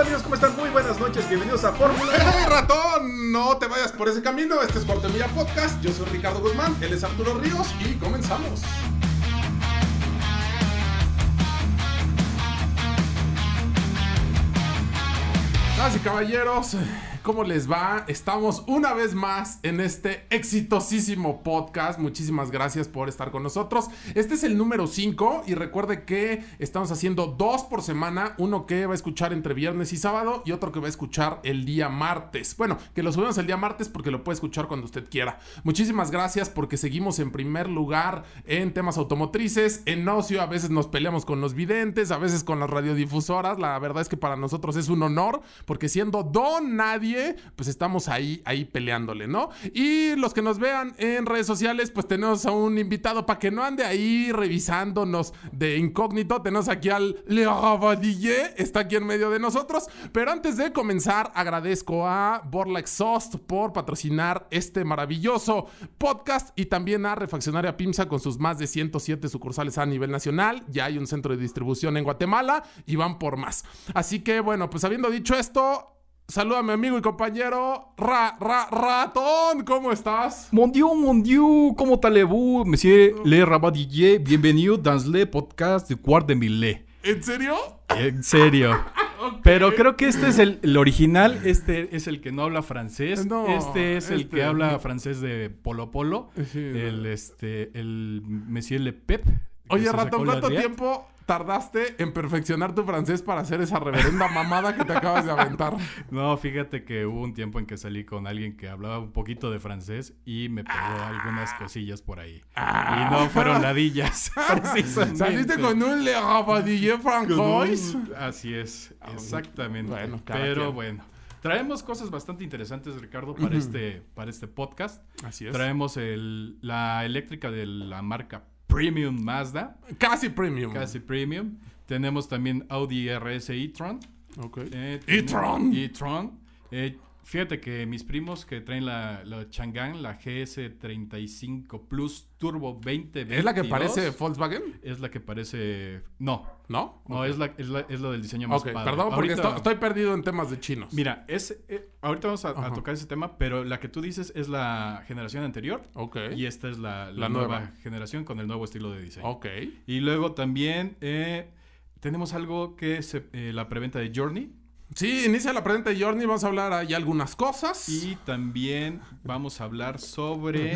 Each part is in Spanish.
Hola amigos? ¿Cómo están? Muy buenas noches, bienvenidos a Fórmula. ¡Hey ratón! No te vayas por ese camino, este es Portemilla Podcast, yo soy Ricardo Guzmán, él es Arturo Ríos y comenzamos. Así caballeros, ¿Cómo les va? Estamos una vez más en este exitosísimo podcast. Muchísimas gracias por estar con nosotros. Este es el número 5 y recuerde que estamos haciendo dos por semana. Uno que va a escuchar entre viernes y sábado y otro que va a escuchar el día martes. Bueno, que lo subimos el día martes porque lo puede escuchar cuando usted quiera. Muchísimas gracias porque seguimos en primer lugar en temas automotrices, en ocio. A veces nos peleamos con los videntes, a veces con las radiodifusoras. La verdad es que para nosotros es un honor porque siendo don nadie pues estamos ahí, ahí peleándole, ¿no? Y los que nos vean en redes sociales, pues tenemos a un invitado para que no ande ahí revisándonos de incógnito. Tenemos aquí al Leo Abadille, está aquí en medio de nosotros. Pero antes de comenzar, agradezco a Borla Exhaust por patrocinar este maravilloso podcast y también a Refaccionaria Pimsa con sus más de 107 sucursales a nivel nacional. Ya hay un centro de distribución en Guatemala y van por más. Así que bueno, pues habiendo dicho esto, Saluda a mi amigo y compañero ra, ra, Ratón, ¿cómo estás? Mon Dieu, mon cómo tal allez-vous? Monsieur Le DJ, bienvenido dans le podcast de Quart de Millet. ¿En serio? En serio. Pero creo que este es el, original, este es el que no habla francés, este es el que este habla francés de Polo Polo, el, este, el Monsieur Le Pep. Oye, Ratón, ¿cuánto tiempo tardaste en perfeccionar tu francés para hacer esa reverenda mamada que te acabas de aventar. No, fíjate que hubo un tiempo en que salí con alguien que hablaba un poquito de francés y me pegó ah. algunas cosillas por ahí. Ah. y no fueron ladillas. Saliste con un Le Rabadillé Francois. Así es, ah, exactamente. Pero bueno. Traemos cosas bastante interesantes, Ricardo, para, este, para este podcast. Así es. Traemos la eléctrica de la marca Premium Mazda. Casi Premium. Casi Premium. Tenemos también Audi RS e-tron. Ok. Eh, e-tron. E-tron. Eh, Fíjate que mis primos que traen la, Chang'an, la GS35 Plus Turbo 2022... ¿Es la que parece Volkswagen? Es la que parece... No. ¿No? No, es, la, es, del diseño más okay. padre. Perdón, porque estoy, perdido en temas de chinos. Mira, eh, ahorita vamos a, tocar ese tema, pero la que tú dices es la generación anterior. Ok. Y esta es la, nueva, generación con el nuevo estilo de diseño. Ok. Y luego también eh, tenemos algo que es eh, la preventa de Journey. Sí, inicia la presente Journey. Vamos a hablar ahí algunas cosas. Y también vamos a hablar sobre.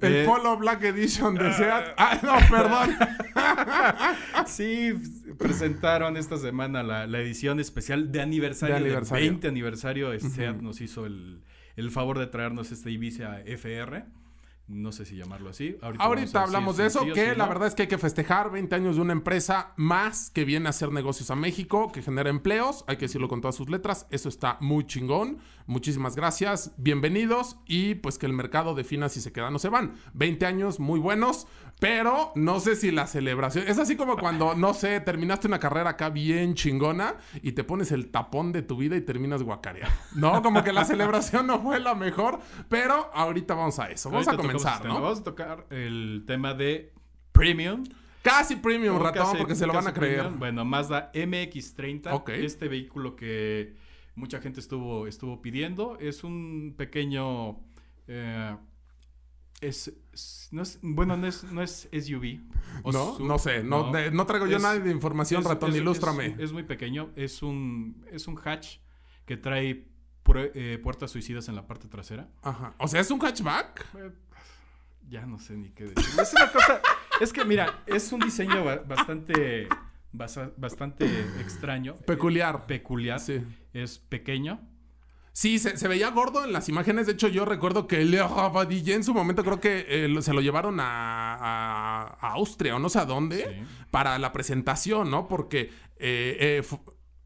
el, Polo Black Edition de ah. Seat. Ah, no, perdón. sí, presentaron esta semana la, edición especial de aniversario. De aniversario. 20 aniversario. Seat nos hizo el, el favor de traernos este Ibiza FR. No sé si llamarlo así. Ahorita, hablamos de eso, que la verdad es que hay que festejar 20 años de una empresa más que viene a hacer negocios a México, que genera empleos, hay que decirlo con todas sus letras, eso está muy chingón. Muchísimas gracias, bienvenidos y pues que el mercado defina si se quedan o se van. 20 años muy buenos, pero no sé si la celebración. Es así como cuando, no sé, terminaste una carrera acá bien chingona y te pones el tapón de tu vida y terminas guacarea. No, como que la celebración no fue la mejor, pero ahorita vamos a eso. Vamos a comenzar, este, ¿no? Vamos a tocar el tema de premium. Casi premium, ratón, porque se lo van a creer. Bueno, Mazda MX30. Okay. Este vehículo que mucha gente estuvo, estuvo pidiendo. Es un pequeño. Eh, es, bueno, no es, SUV. no, no sé. No, no, traigo yo nada de información, ratón, ilústrame. Es, muy pequeño. Es un, es un hatch que trae eh, puertas suicidas en la parte trasera. Ajá. O sea, ¿es un hatchback? Eh, ya no sé ni qué decir. Es una cosa... es que, mira, es un diseño bastante... bastante extraño. Peculiar. Eh, peculiar. Sí. Es pequeño. Sí, se, veía gordo en las imágenes. De hecho, yo recuerdo que leo Abadille en su momento creo que eh, se lo llevaron a, Austria o no sé a dónde para la presentación, ¿no? Porque eh, eh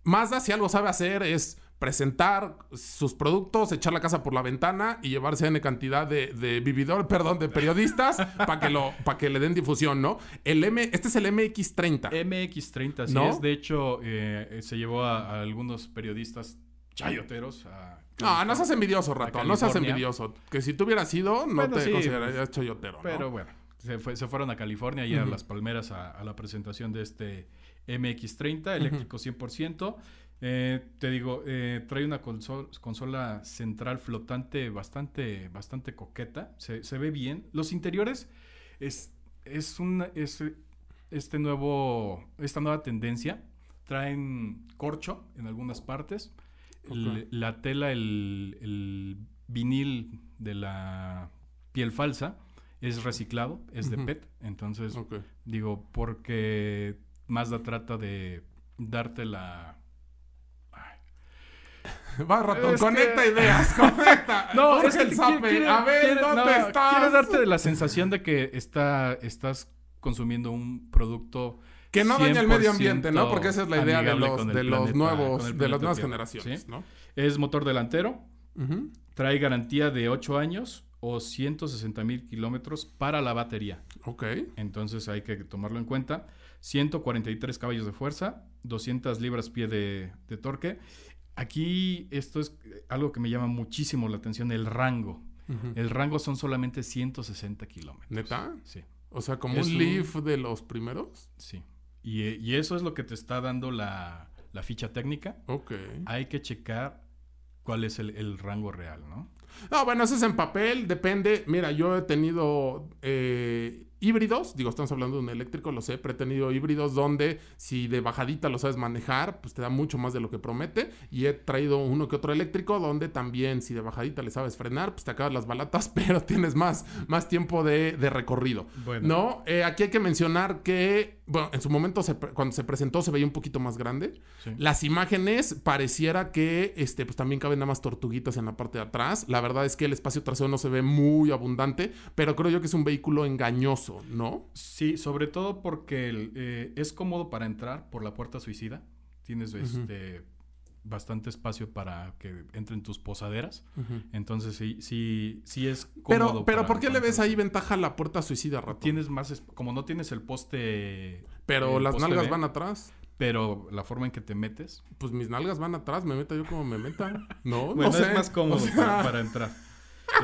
Mazda, si algo sabe hacer, es presentar sus productos, echar la casa por la ventana y llevarse N cantidad de, vividor, perdón, de periodistas para que lo, para que le den difusión, ¿no? El M, este es el MX30. MX30, sí es. De hecho, eh, se llevó a, algunos periodistas Chayoteros a No, no seas envidioso, Rato, No seas envidioso. Que si tú hubieras ido, no te considerarías pues, chayotero, Pero bueno, se, fueron a California y a Las Palmeras a, la presentación de este MX30, eléctrico 100%. Eh, te digo, eh, trae una consola central flotante bastante, bastante coqueta. Se, ve bien. Los interiores es, es un... este nuevo, esta nueva tendencia traen corcho en algunas partes la tela, el, vinil de la piel falsa es reciclado, es de PET. Entonces, digo, porque Mazda trata de darte la... Va, ratón, conecta ideas, conecta. no, es el a ver, ¿dónde no, estás? Quiero darte la sensación de que está, estás consumiendo un producto que no daña el medio ambiente, ¿no? Porque esa es la idea de los, nuevos, de las nuevas generaciones, ¿no? Es motor delantero, trae garantía de 8 años o 160 mil kilómetros para la batería. Ok. Entonces hay que tomarlo en cuenta. 143 caballos de fuerza, 200 libras pie de, torque. Aquí esto es algo que me llama muchísimo la atención, el rango. El rango son solamente 160 kilómetros. ¿Neta? Sí. O sea, como un Leaf de los primeros. Sí. Eh, y, eso es lo que te está dando la, ficha técnica. Ok. Hay que checar cuál es el, el rango real, ¿no? No, bueno, eso es en papel, depende. Mira, yo he tenido eh, híbridos, digo, estamos hablando de un eléctrico, lo sé, pero he tenido híbridos donde si de bajadita lo sabes manejar, pues te da mucho más de lo que promete. Y he traído uno que otro eléctrico donde también si de bajadita le sabes frenar, pues te acabas las balatas, pero tienes más, más tiempo de, recorrido. Bueno. ¿No? Eh, aquí hay que mencionar que, bueno, en su momento cuando se presentó se veía un poquito más grande. Las imágenes pareciera que, este, pues también caben nada más tortuguitas en la parte de atrás la verdad es que el espacio trasero no se ve muy abundante, pero creo yo que es un vehículo engañoso, ¿no? Sí, sobre todo porque eh, es cómodo para entrar por la puerta suicida. Tienes este, bastante espacio para que entren tus posaderas. Entonces sí, sí, sí es cómodo. Pero, pero ¿por qué le ves ahí ventaja a la puerta suicida, Tienes más, como no tienes el poste... Pero las nalgas van atrás. Pero la forma en que te metes. Pues mis nalgas van atrás, me meto yo como me metan. No, no sé. es más cómodo para entrar.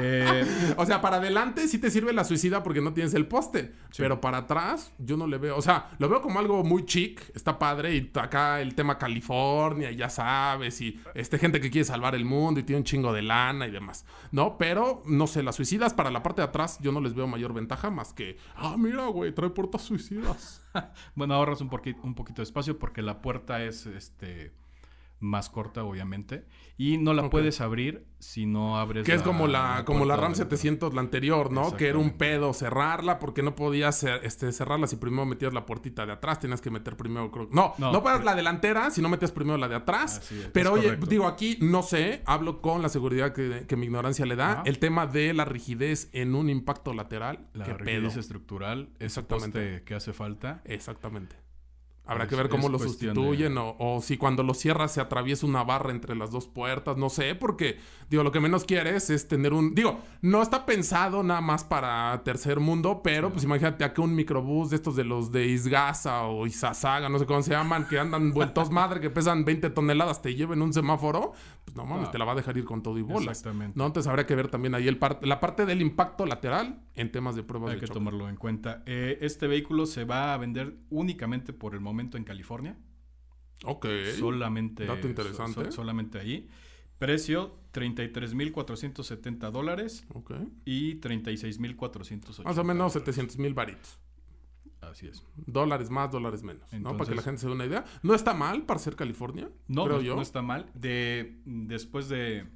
Eh, o sea, para adelante sí te sirve la suicida porque no tienes el poste. Pero para atrás, yo no le veo. O sea, lo veo como algo muy chic, está padre. Y acá el tema California, ya sabes, y este, gente que quiere salvar el mundo y tiene un chingo de lana y demás. No, pero no sé, las suicidas para la parte de atrás, yo no les veo mayor ventaja más que, ah, mira, güey, trae puertas suicidas. bueno, ahorras un, un poquito de espacio porque la puerta es este más corta, obviamente, y no la puedes abrir si no abres. Que es como la, como la RAM 700, la anterior, ¿no? Que era un pedo cerrarla porque no podías este, cerrarla si primero metías la puertita de atrás, tenías que meter primero. no, no, no la delantera si no metías primero la de atrás. pero oye, digo, aquí no sé, hablo con la seguridad que, mi ignorancia le da. El tema de la rigidez en un impacto lateral. La ¿qué rigidez pedo? estructural, exactamente, que hace falta. Exactamente. Habrá que ver cómo lo sustituyen o, si cuando lo cierras se atraviesa una barra entre las dos puertas, no sé, porque digo, lo que menos quieres es tener un... Digo, no está pensado nada más para tercer mundo, pero pues imagínate que un microbús de estos de los de Isgaza o Isasaga, no sé cómo se llaman, que andan vueltos madre, que pesan 20 toneladas, te lleven un semáforo, pues no mames, ah. te la va a dejar ir con todo y bola Exactamente. ¿no? Entonces habrá que ver también ahí el la parte del impacto lateral en temas de pruebas. Hay que tomarlo en cuenta. Eh, este vehículo se va a vender únicamente por el momento en California. Ok. Solamente. Dato interesante. solamente ahí. Precio 33.470 dólares Ok y 36.480. Más o menos 700 mil baritos Así es. Dólares más, dólares menos. ¿no? Para que la gente se dé una idea. No está mal para ser California. No, no, está mal. De, después de,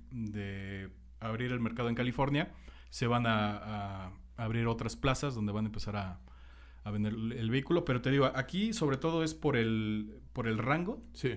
abrir el mercado en California, se van a, abrir otras plazas donde van a empezar a, a vender el vehículo. Pero te digo, aquí sobre todo es por el, por el rango. Sí.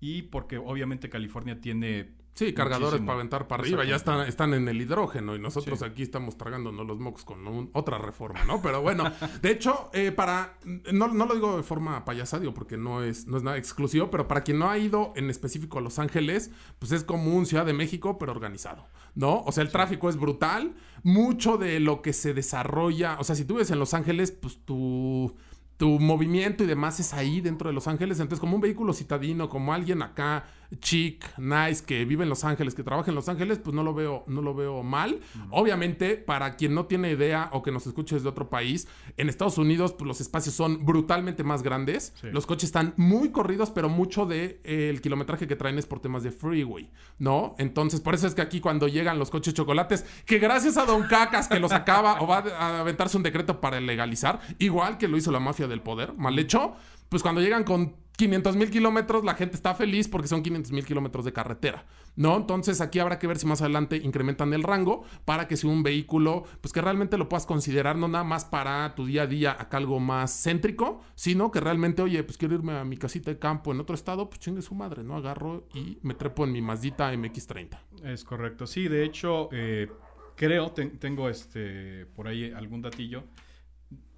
Y porque obviamente California tiene Sí, cargadores para aventar para arriba, ya están, están en el hidrógeno y nosotros aquí estamos tragándonos los mocos con otra reforma, ¿no? Pero bueno, de hecho, eh, para, no, lo digo de forma payasadio porque no es, no es nada exclusivo, pero para quien no ha ido en específico a Los Ángeles, pues es como un Ciudad de México, pero organizado, ¿no? O sea, el tráfico es brutal, mucho de lo que se desarrolla, o sea, si tú ves en Los Ángeles, pues tu movimiento y demás es ahí dentro de Los Ángeles. Entonces, como un vehículo citadino, como alguien acá chic, nice, que vive en Los Ángeles, que trabaja en Los Ángeles, pues no lo veo, no lo veo mal. Obviamente, para quien no tiene idea o que nos escuche desde otro país, en Estados Unidos pues, los espacios son brutalmente más grandes. Los coches están muy corridos, pero mucho del de, eh, el kilometraje que traen es por temas de freeway, ¿no? Entonces, por eso es que aquí cuando llegan los coches chocolates, que gracias a Don Cacas que los acaba o va a aventarse un decreto para legalizar, igual que lo hizo la mafia del poder, mal hecho pues cuando llegan con 500 mil kilómetros, la gente está feliz porque son 500 mil kilómetros de carretera, ¿no? Entonces aquí habrá que ver si más adelante incrementan el rango para que sea un vehículo, pues que realmente lo puedas considerar no nada más para tu día a día acá algo más céntrico, sino que realmente, oye, pues quiero irme a mi casita de campo en otro estado, pues chingue su madre, ¿no? Agarro y me trepo en mi Mazdita MX-30. Es correcto, sí, de hecho, eh, creo, tengo este, por ahí algún datillo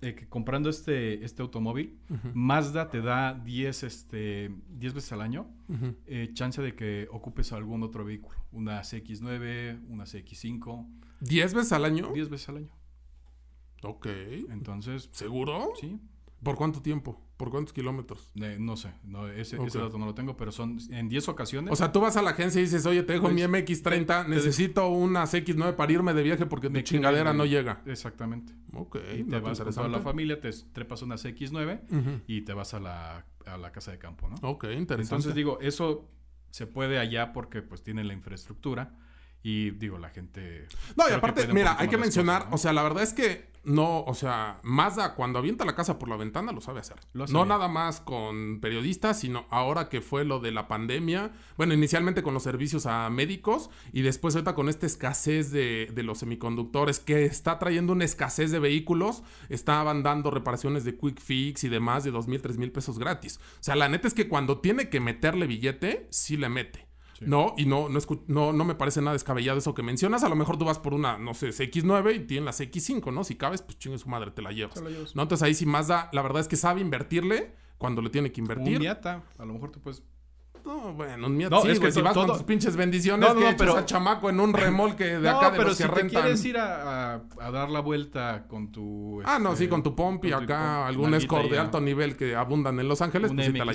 eh, comprando este, este automóvil, Mazda te da 10 este, 10 veces al año eh, chance de que ocupes algún otro vehículo. Una CX9, una CX5. ¿10 veces al año? 10 veces al año. Ok. Entonces. ¿Seguro? Sí. ¿Por cuánto tiempo? ¿Por cuántos kilómetros? Eh, no sé, no, ese, dato no lo tengo, pero son en 10 ocasiones. O sea, tú vas a la agencia y dices, oye, te dejo mi pues, MX30, necesito unas X9 para irme de viaje porque mi chingadera no llega. Exactamente. Ok. te vas a la familia, te trepas unas X9 y te vas a la, casa de campo, ¿no? Ok, interesante. Entonces digo, eso se puede allá porque pues tiene la infraestructura y digo, la gente... No, y aparte, mira, hay que mencionar, o sea, la verdad es que no, o sea, Mazda cuando avienta la casa por la ventana lo sabe hacer. no nada más con periodistas, sino ahora que fue lo de la pandemia. Bueno, inicialmente con los servicios a médicos y después ahorita con esta escasez de, de los semiconductores que está trayendo una escasez de vehículos. Estaban dando reparaciones de quick fix y demás de dos mil, tres mil pesos gratis. O sea, la neta es que cuando tiene que meterle billete, sí le mete. ¿No? Y no, no, no, me parece nada descabellado eso que mencionas. A lo mejor tú vas por una, no sé, CX9 y tienen la x 5 ¿no? Si cabes, pues chingue su madre, te la llevas. ¿No? Entonces ahí sí más da, la verdad es que sabe invertirle cuando le tiene que invertir. Un A lo mejor tú puedes no, bueno, un es que si vas con tus pinches bendiciones no, que pero... a chamaco en un remolque de acá de pero los si te quieres ir a, dar la vuelta con tu... ah, no, sí, este, con tu Pompi y acá, algún score de alto nivel que abundan en Los Ángeles, pues te la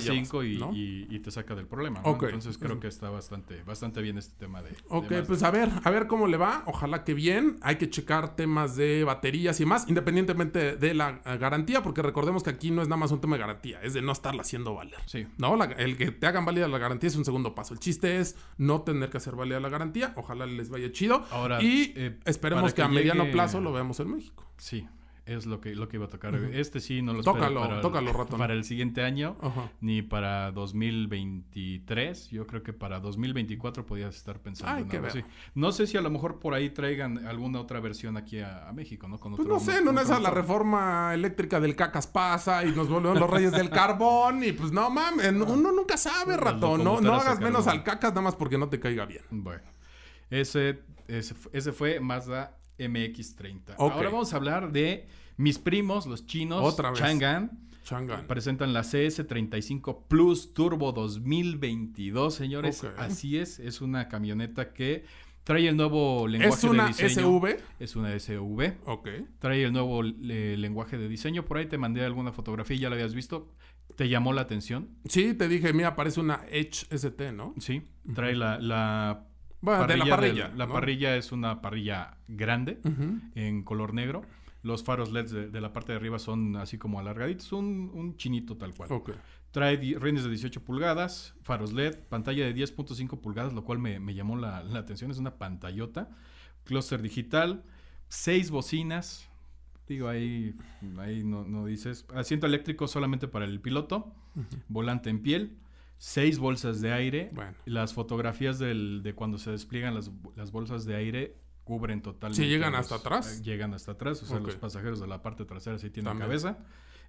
y, te saca del problema, Entonces creo que está bastante, bastante bien este tema de... Ok, pues a ver, a ver cómo le va. Ojalá que bien. Hay que checar temas de baterías y más, independientemente de la eh, garantía, porque recordemos que aquí no es nada más un tema de garantía, es de no estarla haciendo valer. Sí. No, el que te hagan válida la garantía es un segundo paso. El chiste es no tener que hacer valer la garantía. Ojalá les vaya chido. Ahora, y eh, esperemos que, a mediano plazo lo veamos en México. Sí, es lo que, lo que iba a tocar. Este sí no lo tócalo, para, tócalo, ratón. para el siguiente año, ni para 2023. Yo creo que para 2024 podías estar pensando en algo así. No sé si a lo mejor por ahí traigan alguna otra versión aquí a, México, ¿no? Con pues no sé, no es la reforma eléctrica del cacas pasa y nos volvemos los reyes del carbón y pues no mames, ah. uno nunca sabe, ratón. No, hagas menos al cacas nada más porque no te caiga bien. Bueno, ese, ese, ese fue Mazda MX30. Ahora vamos a hablar de mis primos, los chinos, Otra vez. Chang'an. Chang'an. Presentan la CS35 Plus Turbo 2022, señores. Así es, es una camioneta que trae el nuevo lenguaje de diseño. ¿Es una SV? Es una SV. Ok. Trae el nuevo lenguaje de diseño. Por ahí te mandé alguna fotografía, y ya la habías visto. ¿Te llamó la atención? Sí, te dije, mira, parece una HST, ¿no? Sí, trae la bueno, de la parrilla. parrilla es una parrilla grande en color negro. Los faros LEDs de, la parte de arriba son así como alargaditos, un, un chinito tal cual. Trae rines de 18 pulgadas, faros LED, pantalla de 10.5 pulgadas, lo cual me, llamó la, atención. Es una pantallota. Clúster digital, seis bocinas. Digo, ahí, no, dices. Asiento eléctrico solamente para el piloto. Volante en piel seis bolsas de aire. Las fotografías de cuando se despliegan las, bolsas de aire cubren totalmente. si llegan hasta atrás? Eh, llegan hasta atrás, o sea, los pasajeros de la parte trasera sí tienen cabeza.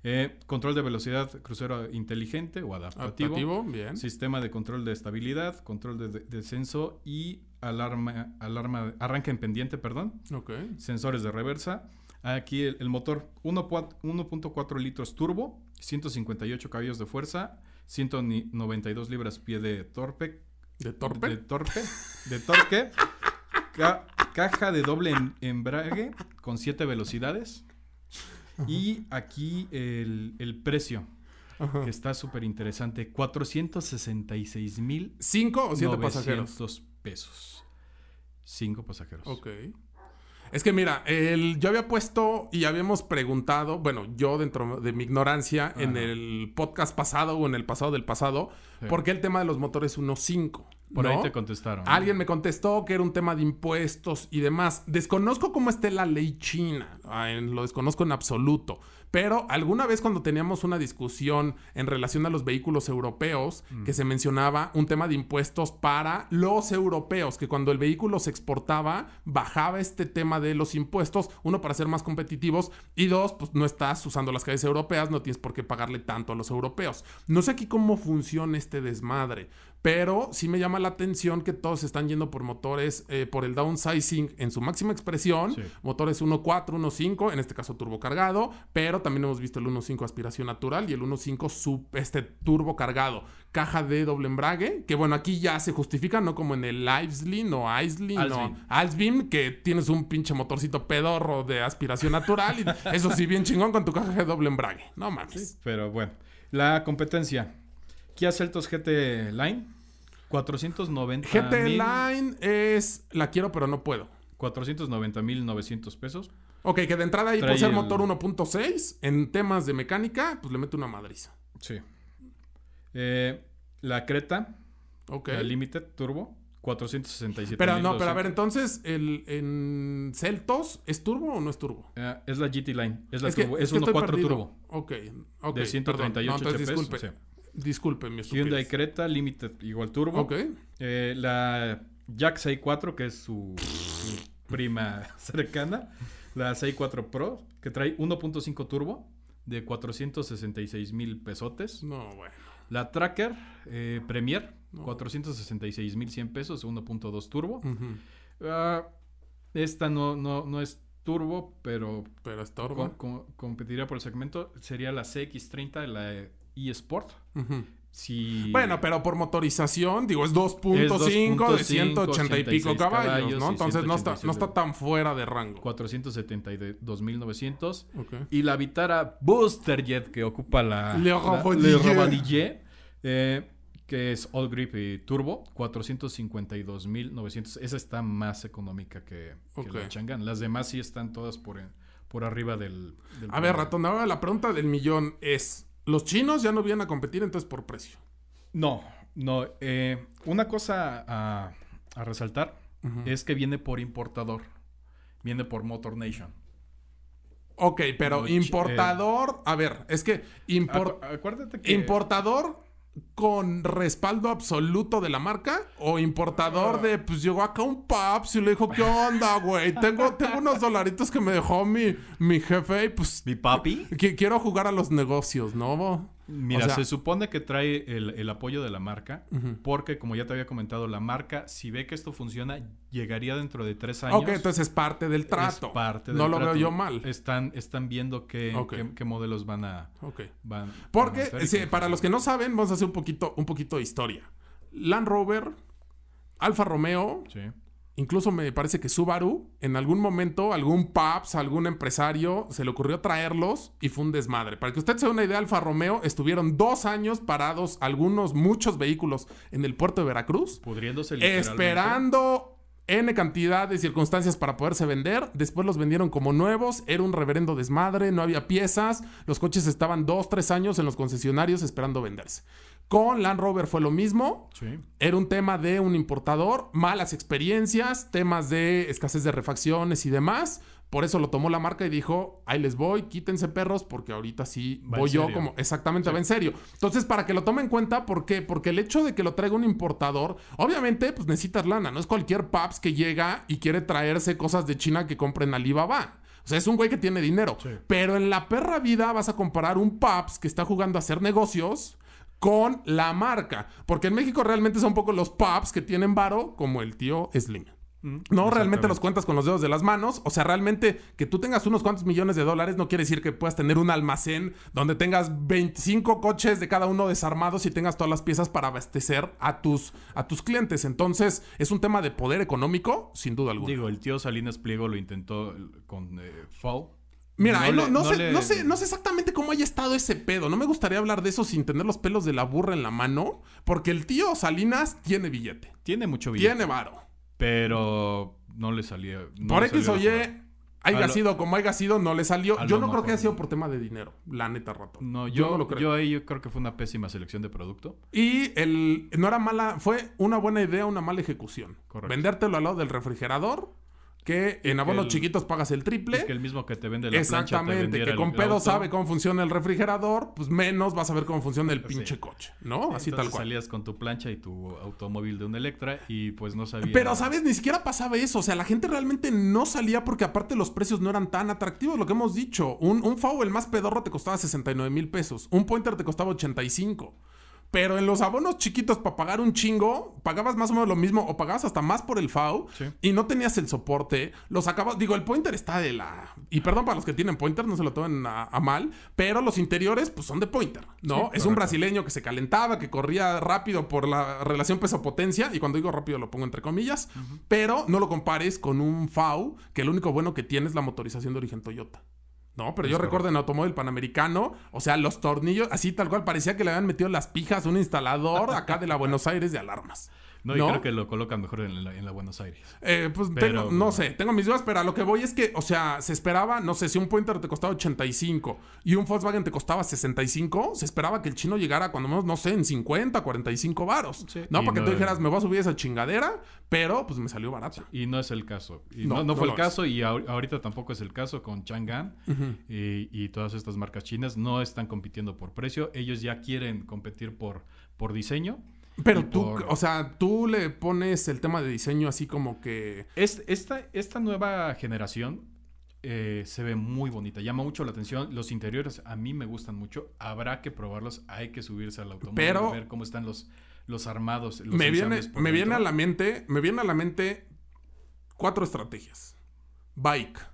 Eh, control de velocidad, crucero inteligente o adaptativo. adaptativo bien. Sistema de control de estabilidad, control de, descenso y alarma, alarma, arranque en pendiente, perdón. Sensores de reversa. Aquí el, el motor 1.4 litros turbo, 158 caballos de fuerza, 192 libras pie de torpe. ¿De torpe? De torpe. De torque. caja de doble em, embrague con siete velocidades. Y aquí el, precio. Que está súper interesante. 466 mil. ¿Cinco o siete pasajeros? pesos. Cinco pasajeros. Ok. Es que mira, el, yo había puesto y habíamos preguntado, bueno, yo dentro de mi ignorancia, en el podcast pasado o en el pasado del pasado, porque ¿por qué el tema de los motores 1.5? Por ahí te contestaron. Alguien me contestó que era un tema de impuestos y demás. Desconozco cómo esté la ley china, lo desconozco en absoluto. Pero alguna vez cuando teníamos una discusión en relación a los vehículos europeos, mm. que se mencionaba un tema de impuestos para los europeos, que cuando el vehículo se exportaba, bajaba este tema de los impuestos, uno para ser más competitivos y dos, pues no estás usando las calles europeas, no tienes por qué pagarle tanto a los europeos. No sé aquí cómo funciona este desmadre. Pero sí me llama la atención que todos están yendo por motores, eh, por el downsizing en su máxima expresión, motores 1.4, 1.5, en este caso turbo cargado, pero también hemos visto el 1.5 aspiración natural y el 1.5 este, turbo cargado, caja de doble embrague, que bueno, aquí ya se justifica, no como en el Iveslin o Icelin, o Alsbeam, que tienes un pinche motorcito pedorro de aspiración natural, y eso sí, bien chingón con tu caja de doble embrague, no mames. pero bueno, la competencia. Kia Celtos GT Line. 490 GT Line es la quiero pero no puedo. 490 mil 490.900 pesos. Ok, que de entrada ahí por ser el... motor 1.6, en temas de mecánica, pues le meto una madriza. Sí. Eh, la Creta, Ok la Limited Turbo, 467. Pero no, pero a ver, entonces, el, ¿en Celtos es turbo o no es turbo? Ah, es la GT Line, es la es turbo, es, 1.4 turbo. Ok, ok. De 138 perdón. No, entonces, disculpe disculpe mi estupidez. Hyundai Creta Limited igual turbo. Ok. Eh, la Jack 64, que es su, prima cercana. La 64 Pro, que trae 1.5 turbo de 466 mil pesotes. No, bueno. La Tracker eh, Premier, 466 mil 100 pesos, 1.2 turbo. Ah, esta no, no, es turbo, pero, pero es turbo. competiría por el segmento. Sería la CX30, la y sport Bueno, pero por motorización, digo, es 2.5 de 180 y pico caballos, ¿no? Entonces no está, no está tan fuera de rango. 472.900. Y la Vitara Booster Jet que ocupa la... Le Robadillé. Eh, que es All Grip y Turbo, 452.900. Esa está más económica que, que Chang'an. Las demás sí están todas por, por arriba del... del A ver, ratón, ahora la pregunta del millón es los chinos ya no vienen a competir entonces por precio. No, no. Eh, una cosa a, resaltar es que viene por importador. Viene por Motor Nation. Ok, pero eh. importador. a ver, es que. que. Importador con respaldo absoluto de la marca o importador ah. de, pues llegó acá un paps y le dijo, ¿qué onda, güey? Tengo, tengo unos dolaritos que me dejó mi, mi jefe y pues... ¿Mi papi? Que quiero jugar a los negocios, ¿no? Mira, se supone que trae el, apoyo de la marca, porque como ya te había comentado, la marca, si ve que esto funciona, llegaría dentro de tres años. Ok, entonces es parte del trato. Es parte del no lo veo yo mal. Están, están viendo qué, qué, modelos van a. Ok. porque, para los que no saben, vamos a hacer un poquito, un poquito de historia. Land Rover, Alfa Romeo, sí. Incluso me parece que Subaru, en algún momento, algún PAPS, algún empresario, se le ocurrió traerlos y fue un desmadre. Para que usted se dé una idea, Alfa Romeo estuvieron dos años parados, algunos, muchos vehículos en el puerto de Veracruz. Pudriéndose Esperando N cantidad de circunstancias para poderse vender. Después los vendieron como nuevos. Era un reverendo desmadre, no había piezas. Los coches estaban dos, tres años en los concesionarios esperando venderse. Con Land Rover fue lo mismo. Sí. Era un tema de un importador, malas experiencias, temas de escasez de refacciones y demás. Por eso lo tomó la marca y dijo, ahí les voy, quítense perros, porque ahorita sí voy yo como, exactamente, va en serio. Entonces, para que lo tome en cuenta, ¿por qué? Porque el hecho de que lo traiga un importador, obviamente, pues necesitas lana, no es cualquier paps que llega y quiere traerse cosas de China que compren Alibaba. O sea, es un güey que tiene dinero. Pero en la perra vida vas a comparar un paps que está jugando a hacer negocios con la marca. Porque en México realmente son un poco los pubs que tienen varo como el tío Slim. Mm, no realmente los cuentas con los dedos de las manos. O sea, realmente que tú tengas unos cuantos millones de dólares no quiere decir que puedas tener un almacén donde tengas 25 coches de cada uno desarmados y tengas todas las piezas para abastecer a tus, a tus clientes. Entonces, es un tema de poder económico, sin duda alguna. Digo, el tío Salinas Pliego lo intentó con eh, Mira, no, sé, exactamente cómo haya estado ese pedo. No me gustaría hablar de eso sin tener los pelos de la burra en la mano. Porque el tío Salinas tiene billete. Tiene mucho billete. Tiene varo. Pero no le salía. por qué X o Y, haya sido como haya sido, no le salió. Yo no creo que haya sido por tema de dinero. La neta, rato. No, yo, lo creo. Yo ahí creo que fue una pésima selección de producto. Y el no era mala, fue una buena idea, una mala ejecución. Vendértelo al lado del refrigerador que en abonos chiquitos pagas el triple. Es que el mismo que te vende la Exactamente, que con pedo sabe cómo funciona el refrigerador, pues menos vas a ver cómo funciona el pinche coche, ¿no? Así tal cual. salías con tu plancha y tu automóvil de un Electra y pues no sabías. Pero, ¿sabes? Ni siquiera pasaba eso. O sea, la gente realmente no salía porque aparte los precios no eran tan atractivos, lo que hemos dicho. Un, un el más pedorro, te costaba 69 mil pesos. Un Pointer te costaba 85. Pero en los abonos chiquitos para pagar un chingo, pagabas más o menos lo mismo o pagabas hasta más por el FAU y no tenías el soporte. Los acabas, digo, el pointer está de la. Y perdón para los que tienen pointer, no se lo tomen a, mal, pero los interiores, pues son de pointer, ¿no? es un brasileño que se calentaba, que corría rápido por la relación peso-potencia, y cuando digo rápido lo pongo entre comillas, pero no lo compares con un FAU que el único bueno que tiene es la motorización de origen Toyota. No, pero yo recuerdo en automóvil panamericano, o sea, los tornillos, así tal cual, parecía que le habían metido las pijas a un instalador acá de la Buenos Aires de alarmas. No, y creo que lo colocan mejor en la, Buenos Aires. Eh, pues tengo, no sé, tengo mis dudas, pero a lo que voy es que, o sea, se esperaba, no sé, si un Pointer te costaba 85 y un Volkswagen te costaba 65, se esperaba que el chino llegara cuando menos, no sé, en 50, 45 varos. No, para que tú dijeras, me voy a subir esa chingadera, pero pues me salió barato. Y no es el caso. no, fue el caso y ahorita tampoco es el caso con Chang'an y, todas estas marcas chinas no están compitiendo por precio. Ellos ya quieren competir por, por diseño. Pero tú, o sea, tú le pones el tema de diseño así como que... Es, esta, nueva generación eh, se ve muy bonita, llama mucho la atención. Los interiores a mí me gustan mucho. Habrá que probarlos, hay que subirse al automóvil Pero... a ver cómo están los, los armados. me viene, viene a la mente, me viene a la mente cuatro estrategias. Bike.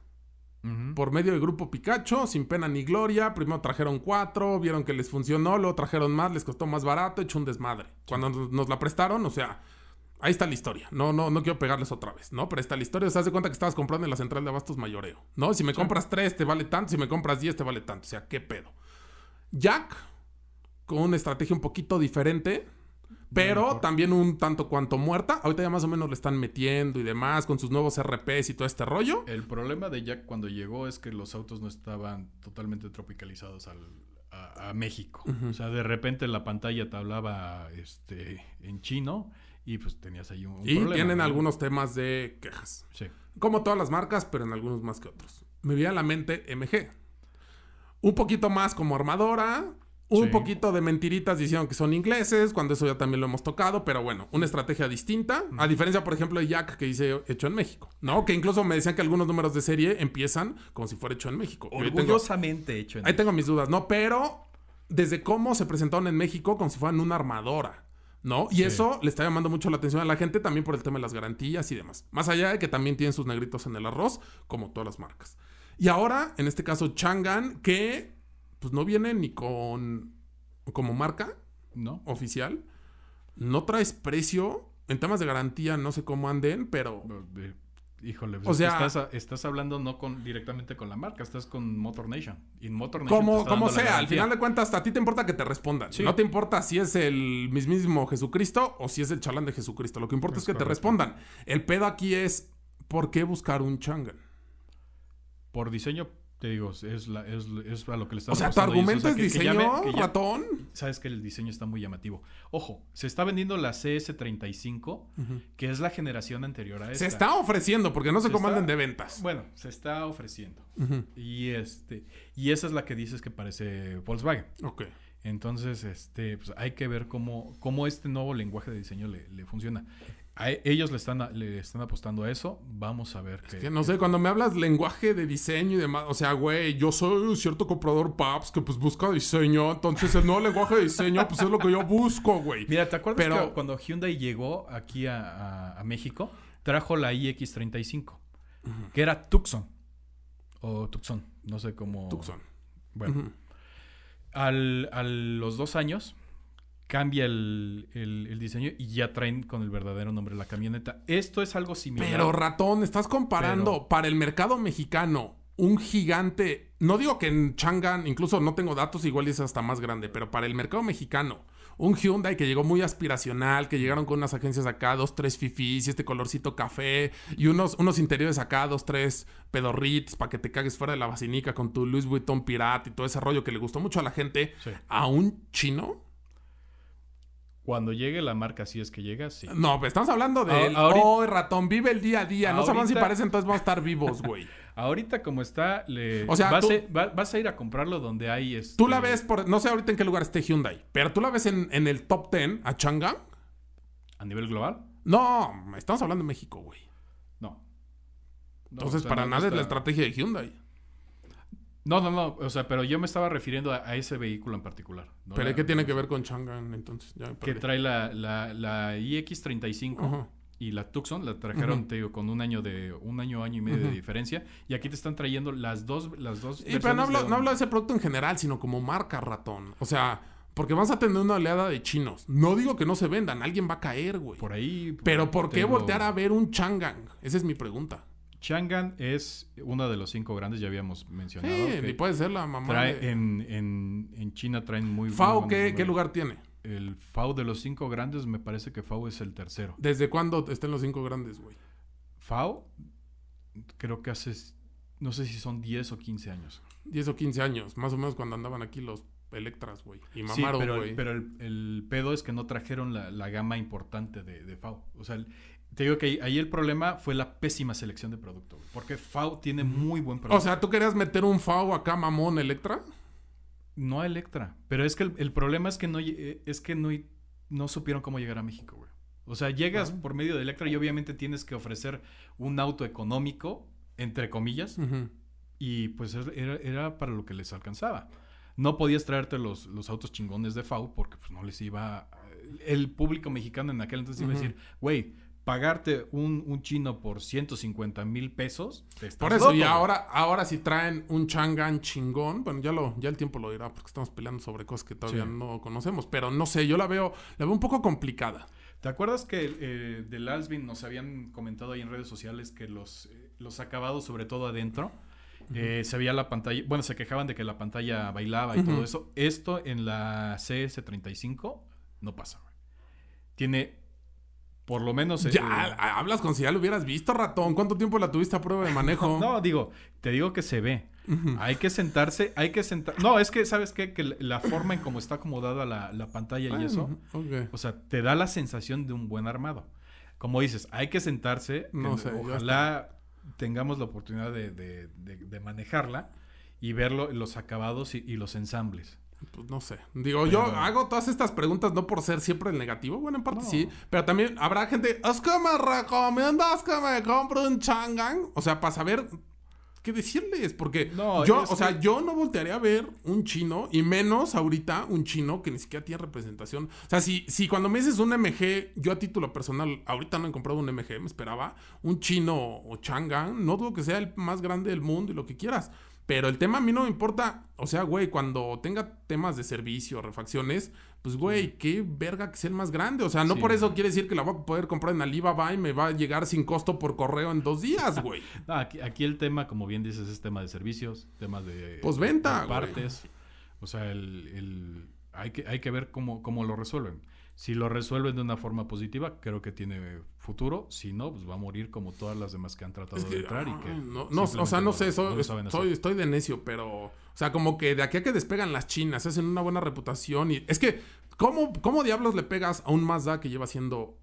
Por medio del grupo Pikachu, sin pena ni gloria. Primero trajeron cuatro, vieron que les funcionó, luego trajeron más, les costó más barato, hecho un desmadre. Cuando nos la prestaron, o sea, ahí está la historia. No, no, no quiero pegarles otra vez, ¿no? Pero está la historia. se hace cuenta que estabas comprando en la central de abastos mayoreo, ¿no? Si me compras tres, te vale tanto. Si me compras diez, te vale tanto. O sea, qué pedo. Jack, con una estrategia un poquito diferente, pero también un tanto cuanto muerta. Ahorita ya más o menos le están metiendo y demás con sus nuevos RPs y todo este rollo. El problema de Jack cuando llegó es que los autos no estaban totalmente tropicalizados a, México. O sea, de repente la pantalla te hablaba este, en chino y pues tenías ahí un, y problema. tienen algunos temas de quejas. Sí. Como todas las marcas, pero en algunos más que otros. Me viene a la mente MG. Un poquito más como armadora, un poquito de mentiritas diciendo que son ingleses, cuando eso ya también lo hemos tocado, pero bueno, una estrategia distinta, a diferencia, por ejemplo, de Jack que dice hecho en México, ¿no? Que incluso me decían que algunos números de serie empiezan como si fuera hecho en México. Orgullosamente hecho en México. Ahí tengo mis dudas, ¿no? Pero desde cómo se presentaron en México como si fueran una armadora. ¿no? Y eso le está llamando mucho la atención a la gente también por el tema de las garantías y demás. Más allá de que también tienen sus negritos en el arroz, como todas las marcas. Y ahora, en este caso, Changan, que pues no viene ni con como marca no oficial. No traes precio. En temas de garantía no sé cómo anden, pero Híjole, o sea, estás, hablando no con, directamente con la marca, estás con Motor Nation. Y Motor Nation Como, sea, al final de cuentas, a ti te importa que te respondan. No te importa si es el mismísimo Jesucristo o si es el chalán de Jesucristo. Lo que importa es, que te respondan. El pedo aquí es: ¿por qué buscar un Changan? Por diseño te digo, es, es, es, a lo que le estaba O sea, tu argumento diseño, que sabes que el diseño está muy llamativo. Ojo, se está vendiendo la CS35, que es la generación anterior a esta. Se está ofreciendo, porque no se, comandan de ventas. Bueno, se está ofreciendo. Y este y esa es la que dices que parece Volkswagen. Ok. Entonces, este, pues hay que ver cómo, cómo este nuevo lenguaje de diseño le, le funciona ellos le están, le están apostando a eso. Vamos a ver. qué, que no sé, cuando me hablas lenguaje de diseño y demás, o sea, güey, yo soy un cierto comprador PAPS que pues busca diseño, entonces el lenguaje de diseño pues es lo que yo busco, güey. Mira, ¿te acuerdas Pero... que cuando Hyundai llegó aquí a, México, trajo la iX35, que era Tucson, o Tucson, no sé cómo. Tucson. Bueno, a los dos años cambia el, diseño y ya traen con el verdadero nombre la camioneta. Esto es algo similar. Pero ratón, estás comparando para el mercado mexicano un gigante, no digo que en Chang'an, incluso no tengo datos, igual es hasta más grande, pero para el mercado mexicano, un Hyundai que llegó muy aspiracional, que llegaron con unas agencias acá, dos, tres fifis y este colorcito café, y unos, unos interiores acá, dos, tres pedorrits para que te cagues fuera de la basinica con tu Louis Vuitton pirata y todo ese rollo que le gustó mucho a la gente, a un chino cuando llegue la marca, si es que llega, sí. No, pero pues, estamos hablando de... oh, ratón, vive el día a día. No sabemos si parece, entonces vamos a estar vivos, güey. ahorita como está, le... O sea, vas, a, ir a comprarlo donde hay... Tú la este, ves por... No sé ahorita en qué lugar esté Hyundai, pero tú la ves en, el top 10 a Chang'an. ¿A nivel global? No, estamos hablando de México, güey. No. entonces, para nada es la estrategia de Hyundai. No, no, no. O sea, pero yo me estaba refiriendo a, ese vehículo en particular. ¿Pero qué tiene que ver con Chang'an entonces? que trae la, la, la IX-35 y la Tucson. La trajeron, te digo, con un año de... Un año, año y medio de diferencia. Y aquí te están trayendo las dos... Las dos pero no hablo no hablo de ese producto en general, sino como marca ratón. O sea... Porque vas a tener una oleada de chinos. No digo que no se vendan, alguien va a caer, güey. Por ahí. pero ¿por qué voltear a ver un Chang'an? Esa es mi pregunta. Chang'an es una de los cinco grandes, ya habíamos mencionado. Sí, y puede ser la mamá. en, en, China traen muy FAO, ¿qué, lugar tiene? El FAO de los cinco grandes, me parece que FAO es el tercero. ¿Desde cuándo estén los cinco grandes, güey? FAO, creo que hace, no sé si son 10 o 15 años. 10 o 15 años, más o menos cuando andaban aquí los Electras, güey. Y mamaron, güey. pero, el, pedo es que no trajeron la, gama importante de, de, FAO. O sea, el, te digo que ahí el problema fue la pésima selección de producto, güey, Porque FAO tiene muy buen producto. O sea, ¿tú querías meter un FAO acá, mamón, Electra? No a Electra. Pero es que el, problema es que no eh, es que no, no supieron cómo llegar a México, güey. O sea, llegas por medio de Electra y obviamente tienes que ofrecer un auto económico, entre comillas. Y pues era, para lo que les alcanzaba. No podías traerte los, los autos chingones de FAO porque pues no les iba... Eh, el público mexicano en aquel entonces iba a decir, güey, pagarte un, chino por 150 mil pesos. por eso, y ahora, ahora si traen un changan chingón, bueno, ya lo, ya el tiempo lo dirá, porque estamos peleando sobre cosas que todavía no conocemos. Pero no sé, yo la veo, la veo un poco complicada. ¿Te acuerdas que eh, del Alsvin nos habían comentado ahí en redes sociales que los, eh, los acabados, sobre todo adentro, eh, se veía la pantalla, bueno, se quejaban de que la pantalla bailaba y todo eso. Esto en la CS35 no pasa. Tiene por lo menos. Eh, ya, eh, hablas con si ya lo hubieras visto, ratón. ¿Cuánto tiempo la tuviste a prueba de manejo? no, digo, te digo que se ve. Hay que sentarse, hay que sentar. No, es que, ¿sabes qué? Que la forma en cómo está acomodada la, pantalla y ah, eso. O sea, te da la sensación de un buen armado. Como dices, hay que sentarse. No ojalá tengamos la oportunidad de, de, de, manejarla y ver los acabados y, y los ensambles. Pues no sé. Digo, yo hago todas estas preguntas no por ser siempre el negativo. Bueno, en parte sí. Pero también habrá gente. Es que me recomiendas que me compro un changang. O sea, para saber qué decirles. Porque yo, o sea, yo no voltearía a ver un chino. Y menos ahorita un chino que ni siquiera tiene representación. O sea, si, si cuando me dices un MG, yo a título personal, ahorita no he comprado un MG, me esperaba. Un chino o changang, no dudo que sea el más grande del mundo y lo que quieras. Pero el tema a mí no me importa. O sea, güey, cuando tenga temas de servicio, refacciones, pues, güey, qué verga que sea más grande. O sea, no por eso quiere decir que la voy a poder comprar en Alibaba y me va a llegar sin costo por correo en dos días, güey. aquí, el tema, como bien dices, es tema de servicios, temas de... Postventa, Partes. O sea, el, el, hay, que, hay que ver cómo, cómo lo resuelven. Si lo resuelven de una forma positiva, creo que tiene futuro. Si no, pues va a morir como todas las demás que han tratado de entrar y ah, que. No, no o sea, no, sé, soy, estoy de necio, pero. O sea, como que de aquí a que despegan las chinas, hacen una buena reputación y. Es que, ¿cómo, cómo diablos le pegas a un Mazda que lleva haciendo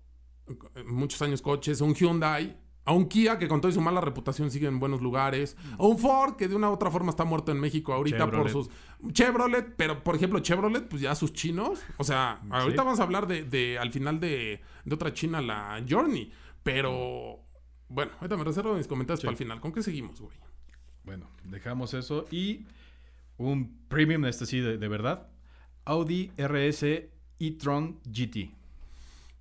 eh, muchos años coches, un Hyundai? a un Kia que con toda su mala reputación sigue en buenos lugares, a un Ford que de una u otra forma está muerto en México ahorita por sus Chevrolet, pero por ejemplo Chevrolet, pues ya sus chinos, o sea, ahorita vamos a hablar de, al final de, otra China, la Journey, pero bueno, ahorita me reservo mis comentarios para el final, ¿con qué seguimos, güey? Bueno, dejamos eso y un premium, este sí, de verdad, Audi RS e-tron GT.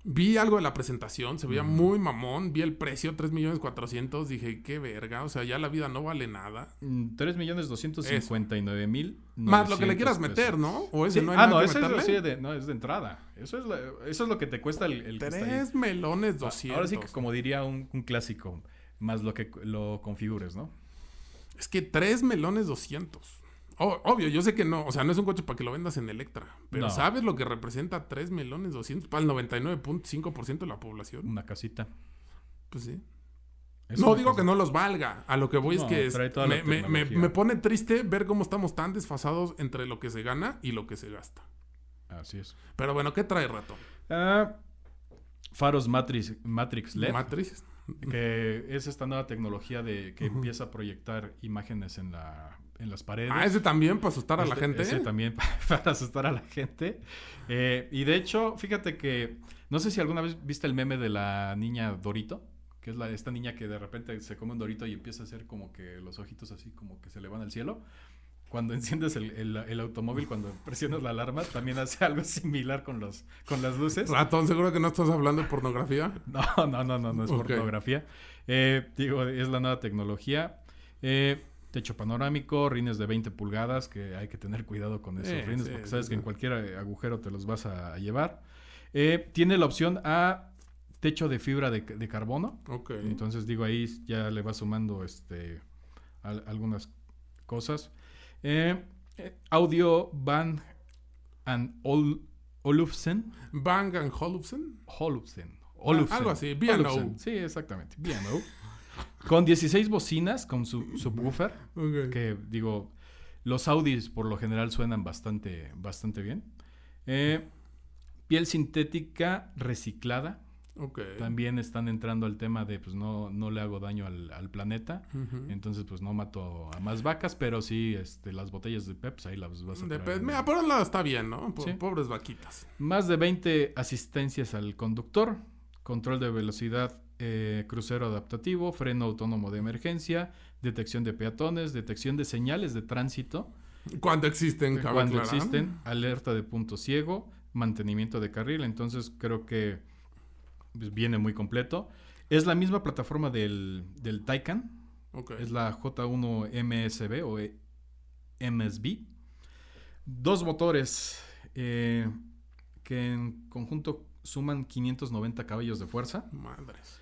Vi algo de la presentación, se veía muy mamón, vi el precio, 3 millones 400, dije, qué verga, o sea, ya la vida no vale nada. 3 mm, millones nueve mil. Más lo que le quieras meter, ¿no? O Ah, no, eso es, de, entrada. Eso es, eso es lo que te cuesta el... el 3 melones 200. Ah, ahora sí que como diría un, clásico, más lo que lo configures, ¿no? Es que tres melones 200 obvio, yo sé que no, o sea, no es un coche para que lo vendas en Electra, pero ¿sabes lo que representa 3 melones para el 99.5% de la población? Una casita. Pues sí. no digo que no los valga, a lo que voy es que me, pone triste ver cómo estamos tan desfasados entre lo que se gana y lo que se gasta. Así es. Pero bueno, ¿qué trae Rato? Ah, faros Matrix, Matrix LED. Matrix. Que es esta nueva tecnología de que empieza a proyectar imágenes en la en las paredes. Ah, ese también para asustar a la este, gente. Ese también para asustar a la gente. Eh, y de hecho, fíjate que no sé si alguna vez viste el meme de la niña Dorito, que es la, esta niña que de repente se come un Dorito y empieza a hacer como que los ojitos así como que se le van al cielo. Cuando enciendes el, el, automóvil, cuando presionas la alarma, también hace algo similar con, los, con las luces. Ratón, seguro que no estás hablando de pornografía. No, no, no, no, no es pornografía. Eh, digo, es la nueva tecnología. Eh, techo panorámico, rines de 20 pulgadas, que hay que tener cuidado con esos eh, rines porque sabes que en cualquier eh, agujero te los vas a llevar. Eh, tiene la opción a techo de fibra de, carbono. Entonces digo, ahí ya le va sumando este, algunas cosas. audio Van and Olufsen. Bang and Olufsen? Holufsen. Olufsen. Ah, algo así, B&O. Sí, exactamente. B&O Con 16 bocinas, con su subwoofer, que digo, los Audis por lo general suenan bastante, bastante bien. Eh, piel sintética reciclada. También están entrando al tema de, pues no, no le hago daño al, planeta, entonces pues no mato a más vacas, pero sí, este, las botellas de Pepsi ahí las vas a de Mira, por lado está bien, ¿no? Pobres vaquitas. Más de 20 asistencias al conductor, control de velocidad eh, crucero adaptativo, freno autónomo de emergencia, detección de peatones, detección de señales de tránsito. Cuando existen, eh, Cuando existen, alerta de punto ciego, mantenimiento de carril. Entonces creo que pues, viene muy completo. Es la misma plataforma del, del Taycan. Es la J1 MSB o e, MSB. Dos motores eh, que en conjunto suman 590 caballos de fuerza. Madres.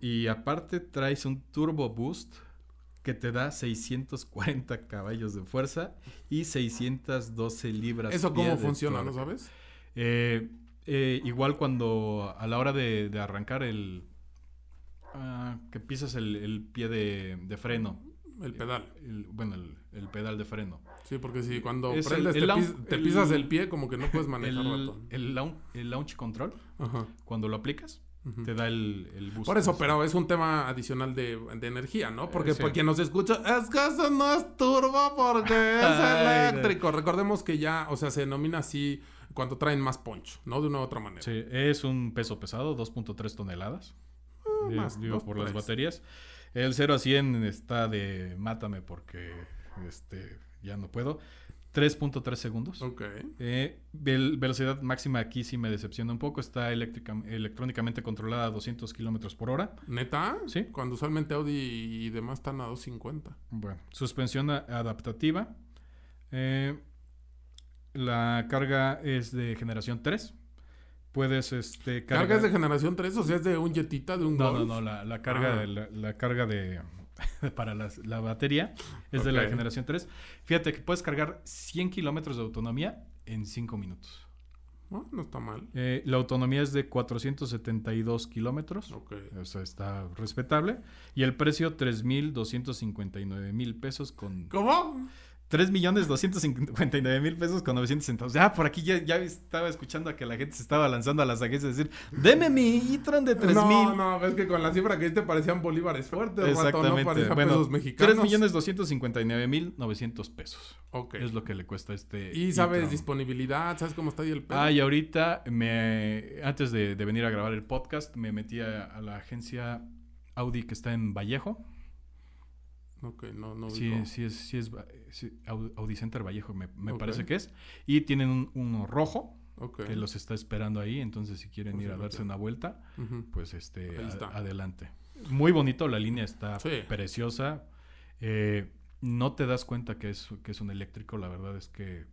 Y aparte traes un turbo boost que te da 640 caballos de fuerza y 612 libras. ¿Eso cómo funciona, no sabes? Eh, eh, igual cuando a la hora de, arrancar el... Ah, que pisas el, pie de, freno. El pedal. bueno, el, pedal de freno. Sí, porque si eh, cuando prendes te, pisas el pie como que no puedes manejar el, El, launch, control, cuando lo aplicas, te da el, el Por eso, pero es un tema adicional de, energía, ¿no? Porque pues, quien nos escucha, es que eso no es turbo porque es eléctrico. Recordemos que ya, o sea, se denomina así cuando traen más poncho, ¿no? De una u otra manera. Sí, es un peso pesado, 2.3 toneladas. Ah, más, por las baterías. El 0 a 100 está de mátame porque este, ya no puedo. 3.3 segundos. Ok. Eh, velocidad máxima aquí sí me decepciona un poco. Está eléctrica, electrónicamente controlada a 200 kilómetros por hora. ¿Neta? Sí. Cuando usualmente Audi y demás están a 250. Bueno, suspensión adaptativa. Eh, la carga es de generación 3. Puedes, este... ¿Carga es de generación 3? O sea, es de un jetita, de un No, no, no. La, carga, ah. la carga de, para la batería. Es de la generación 3. Fíjate que puedes cargar 100 kilómetros de autonomía en 5 minutos. Ah, no está mal. Eh, la autonomía es de 472 kilómetros. O sea, está respetable. Y el precio, 3.259 mil pesos con... ¿Cómo? 3 millones 259 mil pesos con 900 centavos. Ya, por aquí ya, estaba escuchando a que la gente se estaba lanzando a las agencias a decir, deme mi e de tres mil. No, no, es que con la cifra que te este parecían bolívares fuertes. Exactamente. no bueno, pesos mexicanos. 3 millones mil 900 pesos. Ok. Es lo que le cuesta este Y sabes disponibilidad, sabes cómo está ahí el pedo. Ah, y ahorita, me, antes de, venir a grabar el podcast, me metí a la agencia Audi que está en Vallejo. ¿no? no, no sí, sí, es, sí es Vallejo, me, parece que es. Y tienen uno rojo. Que los está esperando ahí, entonces si quieren pues ir a darse una vuelta, pues este adelante. Muy bonito, la línea está preciosa. Eh, no te das cuenta que es, que es un eléctrico, la verdad es que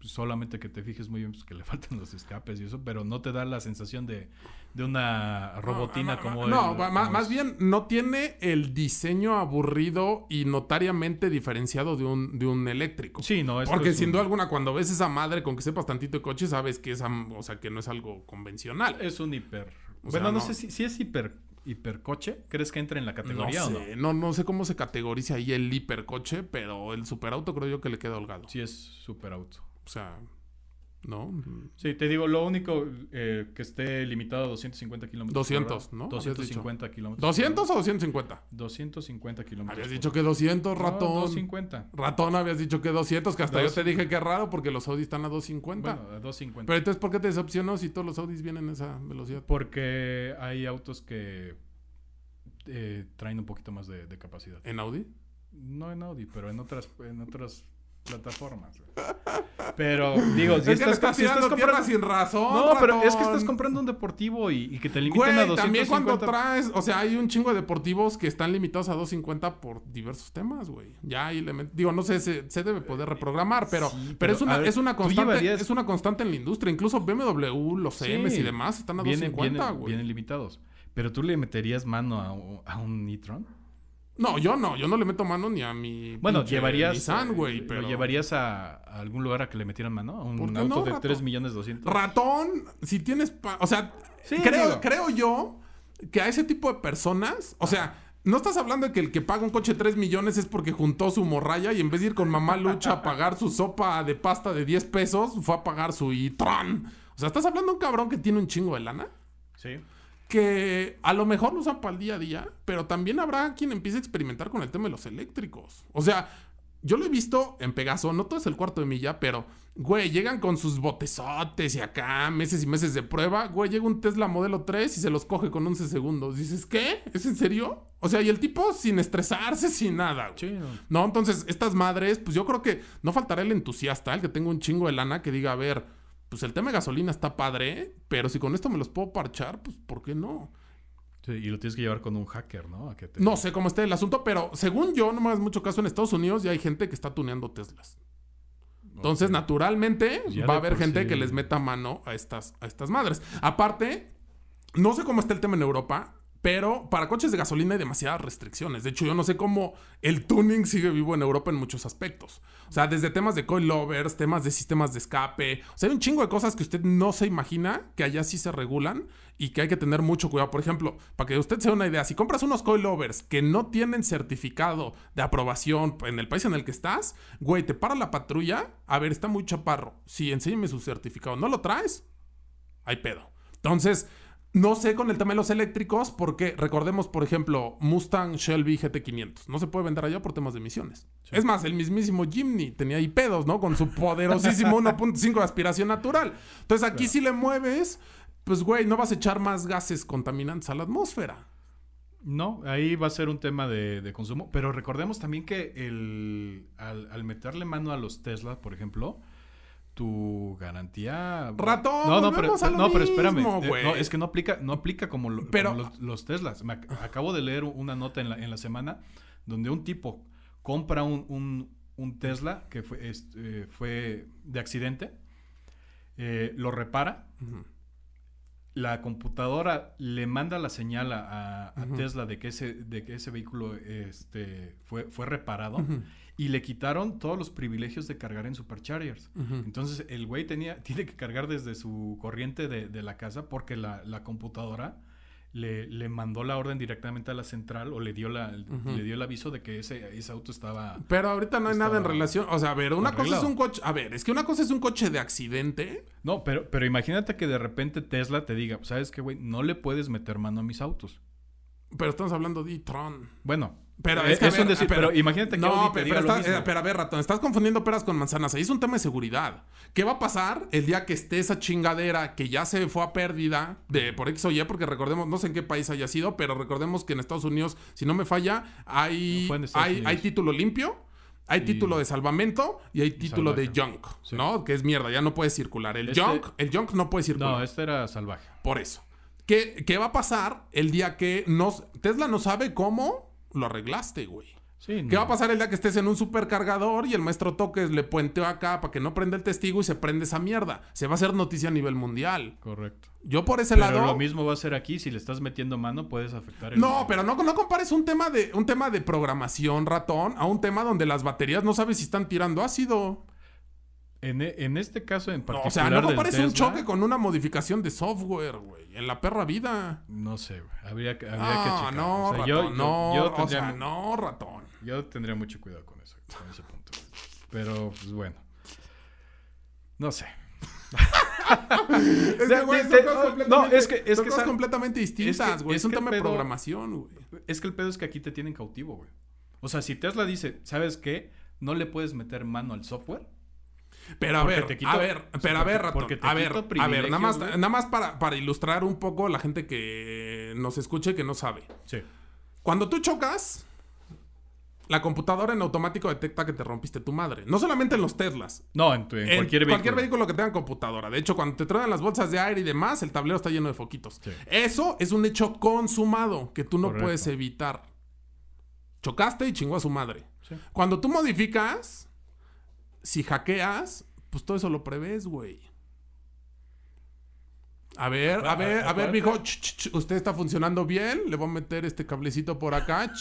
solamente que te fijes muy bien pues, que le faltan los escapes y eso, pero no te da la sensación de, de una robotina como... No, más, bien no tiene el diseño aburrido y notariamente diferenciado de un, de un eléctrico. Sí, no, Porque es sin duda alguna, cuando ves esa madre con que sepas tantito de coche, sabes que, es, o sea, que no es algo convencional. Es un hiper... bueno, no, sé si, si es hiper hipercoche? ¿Crees que entre en la categoría no o no? No, sé cómo se categoriza ahí el hipercoche, pero el superauto creo yo que le queda holgado. Sí, es superauto. O sea, ¿no? Sí, te digo, lo único eh, que esté limitado a 250 kilómetros. 200, ¿no? 250 kilómetros. ¿200 o 250? 250 kilómetros. Habías dicho que 200, ratón. No, 250. Ratón, habías dicho que 200, que hasta yo te dije que es raro porque los Audis están a 250. Bueno, a 250. Pero entonces, ¿por qué te decepcionó si todos los Audis vienen a esa velocidad? Porque hay autos que eh, traen un poquito más de, de capacidad. ¿En Audi? No en Audi, pero en otras, en otras plataformas. Pero digo, si es que estás comprando sin razón. No, pero es que estás comprando un deportivo y, que te limiten a 250. También cuando traes, o sea, hay un chingo de deportivos que están limitados a 250 por diversos temas, güey. Ya digo, no sé, se, debe poder reprogramar, pero, pero, es una es una constante es una constante en la industria, incluso BMW, los CMS y demás están a 250, güey. Vienen limitados. Pero tú le meterías mano a, un Nitron no, yo no, yo no le meto mano ni a mi. Bueno, llevarías. Nissan, güey, pero. llevarías a, algún lugar a que le metieran mano? ¿A un auto de ratón? 3 millones 200? Ratón, si tienes. o sea, creo, creo yo que a ese tipo de personas, o sea. No estás hablando de que el que paga un coche 3 millones es porque juntó su morralla y en vez de ir con mamá lucha a pagar su sopa de pasta de 10 pesos, fue a pagar su ¡tron! O sea, estás hablando de un cabrón que tiene un chingo de lana. Sí que a lo mejor lo usan para el día a día, pero también habrá quien empiece a experimentar con el tema de los eléctricos. O sea, yo lo he visto en Pegaso, no todo es el cuarto de milla, pero, güey, llegan con sus botezotes y acá, meses y meses de prueba. Güey, llega un Tesla modelo 3 y se los coge con 11 segundos. Dices, ¿qué? ¿Es en serio? O sea, y el tipo sin estresarse, sin nada. No, entonces, estas madres, pues yo creo que no faltará el entusiasta, el que tenga un chingo de lana que diga, a ver, pues el tema de gasolina está padre, pero si con esto me los puedo parchar, pues ¿por qué no? Sí, y lo tienes que llevar con un hacker, ¿no? No sé cómo esté el asunto, pero según yo, no me hagas mucho caso, en Estados Unidos ya hay gente que está tuneando Teslas. Entonces, naturalmente, va a haber gente que les meta mano a estas, a estas madres. Aparte, no sé cómo está el tema en Europa. Pero para coches de gasolina hay demasiadas restricciones. De hecho, yo no sé cómo el tuning sigue vivo en Europa en muchos aspectos. O sea, desde temas de coilovers, temas de sistemas de escape. O sea, hay un chingo de cosas que usted no se imagina que allá sí se regulan y que hay que tener mucho cuidado. Por ejemplo, para que usted se dé una idea, si compras unos coilovers que no tienen certificado de aprobación en el país en el que estás, güey, te para la patrulla. A ver, está muy chaparro. Sí, enséñame su certificado. ¿No lo traes? Hay pedo. Entonces, no sé con el tema de los eléctricos, porque recordemos, por ejemplo, Mustang Shelby GT500. No se puede vender allá por temas de emisiones. Es más, el mismísimo Jimny tenía ahí pedos, ¿no? Con su poderosísimo 1.5 de aspiración natural. Entonces aquí si le mueves, pues güey, no vas a echar más gases contaminantes a la atmósfera. No, ahí va a ser un tema de, consumo. Pero recordemos también que el, al, al meterle mano a los Tesla, por ejemplo, tu garantía. Ratón, no, no, pero, no, pero espérame. Eh, es que no aplica, no aplica como, los, Teslas. acabo de leer una nota en la, semana donde un tipo compra un, Tesla que fue, eh, fue de accidente, eh, lo repara. La computadora le manda la señal a, Tesla de que ese, de que ese vehículo este, fue, fue reparado y le quitaron todos los privilegios de cargar en superchargers. Entonces el güey tenía, tiene que cargar desde su corriente de, la casa porque la, computadora le, le, mandó la orden directamente a la central o le dio la, le dio el aviso de que ese, ese auto estaba. Pero ahorita no hay nada en relación. O sea, a ver, una cosa es un coche. A ver, es que una cosa es un coche de accidente. No, pero, pero imagínate que de repente Tesla te diga, ¿sabes qué, güey? No le puedes meter mano a mis autos. Pero estamos hablando de e-tron. Bueno, pero eh, que imagínate que no, eh, pero, a ver, ratón, estás confundiendo peras con manzanas. Ahí es un tema de seguridad. ¿Qué va a pasar el día que esté esa chingadera que ya se fue a pérdida de por X o Y? Porque recordemos, no sé en qué país haya sido, pero recordemos que en Estados Unidos, si no me falla, hay, hay, título limpio. Hay título de salvamento y hay título de junk, ¿no? Que es mierda, ya no puede circular. El este junk, el junk no puede circular. No, este era salvaje. Por eso. ¿Qué, qué va a pasar el día que nos... Tesla no sabe cómo lo arreglaste, güey. Sí, ¿Qué va a pasar el día que estés en un supercargador y el maestro Toques le puenteó acá para que no prenda el testigo y se prende esa mierda? Se va a hacer noticia a nivel mundial. Correcto. Yo por ese pero lado. Lo mismo va a ser aquí. Si le estás metiendo mano, puedes afectar el. No, pero no, compares un tema de un tema de programación ratón a un tema donde las baterías no sabes si están tirando ácido. En, e, en, este caso en particular. No, o sea, no parece un choque con una modificación de software, güey. En la perra vida. No sé, güey. Habría, que, habría ah, no, checar. No, ratón, yo, no, tendría, no, ratón. Yo tendría mucho cuidado con eso, con ese punto. Pero, pues bueno. No sé. es que, güey, son cosas completamente, no, es que, es que cosas completamente distintas, es güey. Es, un tema de programación, güey. Es que el pedo es que aquí te tienen cautivo, güey. O sea, si Tesla dice, ¿sabes qué? No le puedes meter mano al software pero a ver, a ver, pero a ver, ratón, a ver, a ver, nada más, nada más para, para ilustrar un poco la gente que nos escuche que no sabe. Sí. Cuando tú chocas, la computadora en automático detecta que te rompiste tu madre. No solamente en los Teslas. No, en, en, en cualquier, vehículo. que tenga computadora. De hecho, cuando te traen las bolsas de aire y demás, el tablero está lleno de foquitos. Eso es un hecho consumado que tú no puedes evitar. Chocaste y chingó a su madre. Cuando tú modificas, si hackeas, pues todo eso lo prevés, güey. A ver, a ver, a ver, mijo. Usted está funcionando bien. Le voy a meter este cablecito por acá.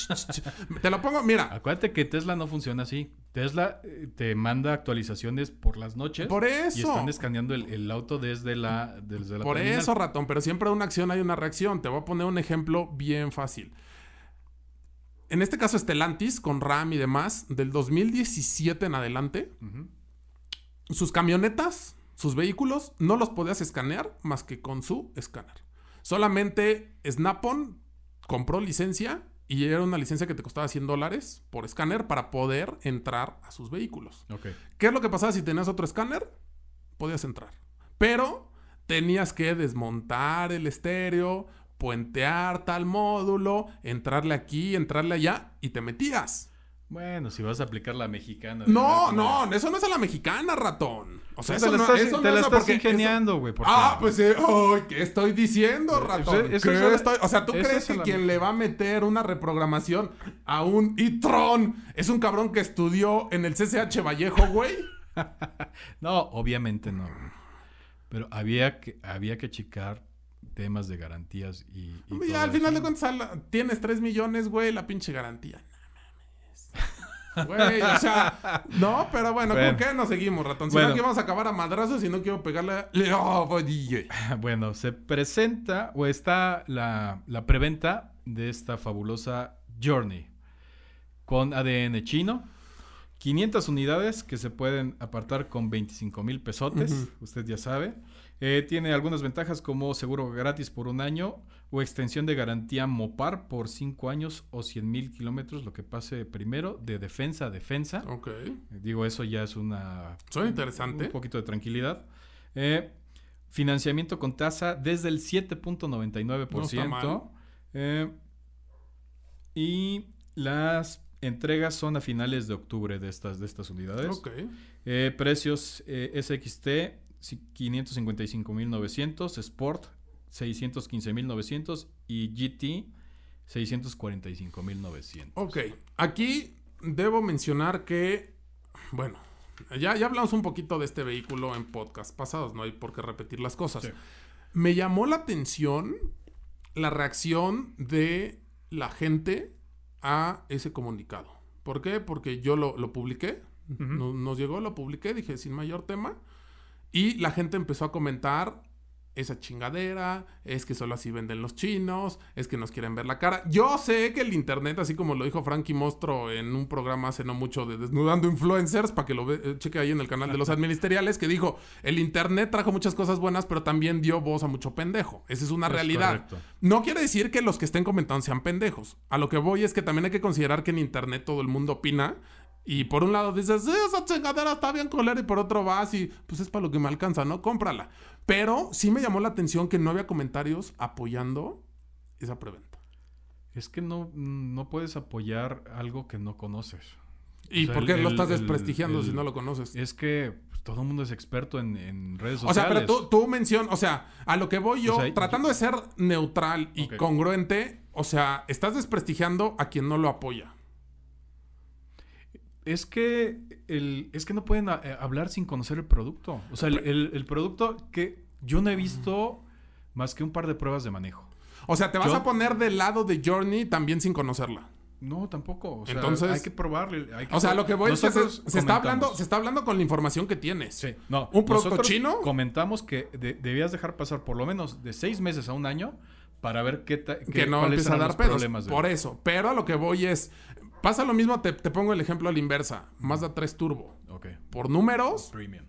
Te lo pongo, mira. Acuérdate que Tesla no funciona así. Tesla eh, te manda actualizaciones por las noches. Por eso. Y están escaneando el, auto desde la. Desde por eso, ratón. Pero siempre una acción hay una reacción. Te voy a poner un ejemplo bien fácil en este caso Stellantis, con RAM y demás, del 2017 en adelante, sus camionetas, sus vehículos, no los podías escanear más que con su escáner. Solamente Snap-on compró licencia y era una licencia que te costaba 100 dólares por escáner para poder entrar a sus vehículos. ¿Qué es lo que pasaba si tenías otro escáner? Podías entrar. Pero tenías que desmontar el estéreo, puentear tal módulo, entrarle aquí, entrarle allá y te metías. Bueno, si vas a aplicar la mexicana. No, no, eso no es a la mexicana, ratón. O sea, eso, te no, estás, te la ingeniando, güey. Ah, pues, eh, ¿qué estoy diciendo, eh, ratón? O sea, ¿tú crees que quien le va a meter una reprogramación a un iTron es un cabrón que estudió en el CCH Vallejo, güey? no, obviamente no. Pero había que, había que checar temas de garantías y... al final de cuentas, tienes 3 millones, güey, la pinche garantía. No Güey, o sea, no, pero bueno, ¿con qué nos seguimos, ratón? Si no, vamos a acabar a madrazos y no quiero pegarle... Oh, Bueno, se presenta o está la, preventa de esta fabulosa Journey con ADN chino. 500 unidades que se pueden apartar con 25 mil pesotes, usted ya sabe. Eh, tiene algunas ventajas como seguro gratis por un año o extensión de garantía Mopar por 5 años o 100 mil kilómetros, lo que pase primero de defensa a defensa. Ok. Eh, digo, eso ya es una... Suena interesante. Un poquito de tranquilidad. Eh, financiamiento con tasa desde el 7.99%. No Eh, y las entregas son a finales de octubre de estas, de estas unidades. Ok. precios SXT 555.900, Sport 615.900 y GT 645.900. Ok, aquí debo mencionar que, bueno, ya, ya hablamos un poquito de este vehículo en podcast pasados, no hay por qué repetir las cosas. Me llamó la atención la reacción de la gente a ese comunicado. ¿Por qué? Porque yo lo, publiqué, nos llegó, lo publiqué, dije sin mayor tema. Y la gente empezó a comentar esa chingadera, es que solo así venden los chinos, es que nos quieren ver la cara. Yo sé que el internet, así como lo dijo Frankie Mostro en un programa hace no mucho de Desnudando Influencers, para que lo eh, cheque ahí en el canal de los administeriales, que dijo, el internet trajo muchas cosas buenas, pero también dio voz a mucho pendejo. Esa es una realidad. No quiere decir que los que estén comentando sean pendejos. A lo que voy es que también hay que considerar que en internet todo el mundo opina y por un lado dices, esa chingadera está bien colera, y por otro vas y pues es para lo que me alcanza, ¿no? Cómprala. Pero sí me llamó la atención que no había comentarios apoyando esa preventa. Es que no, puedes apoyar algo que no conoces. ¿Y por qué lo estás desprestigiando si no lo conoces? Es que pues, todo el mundo es experto en, redes sociales. O sea, pero tú, tú mencionas, o sea, a lo que voy yo, tratando de ser neutral y congruente, o sea, estás desprestigiando a quien no lo apoya es que, el, es que no pueden eh, hablar sin conocer el producto. O sea, el, producto que yo no he visto más que un par de pruebas de manejo. O sea, te vas a poner del lado de Journey también sin conocerla. No, tampoco. O sea, Entonces, hay que probarle. o sea, lo que voy es se, está hablando, se está hablando con la información que tienes. Sí. No, un producto chino. Comentamos que debías dejar pasar por lo menos de seis meses a un año para ver qué, que no empieza a dar pedos. por eso. Pero a lo que voy es, Pasa lo mismo, te, pongo el ejemplo a la inversa. Mazda 3 Turbo. Ok. Por números. Premium.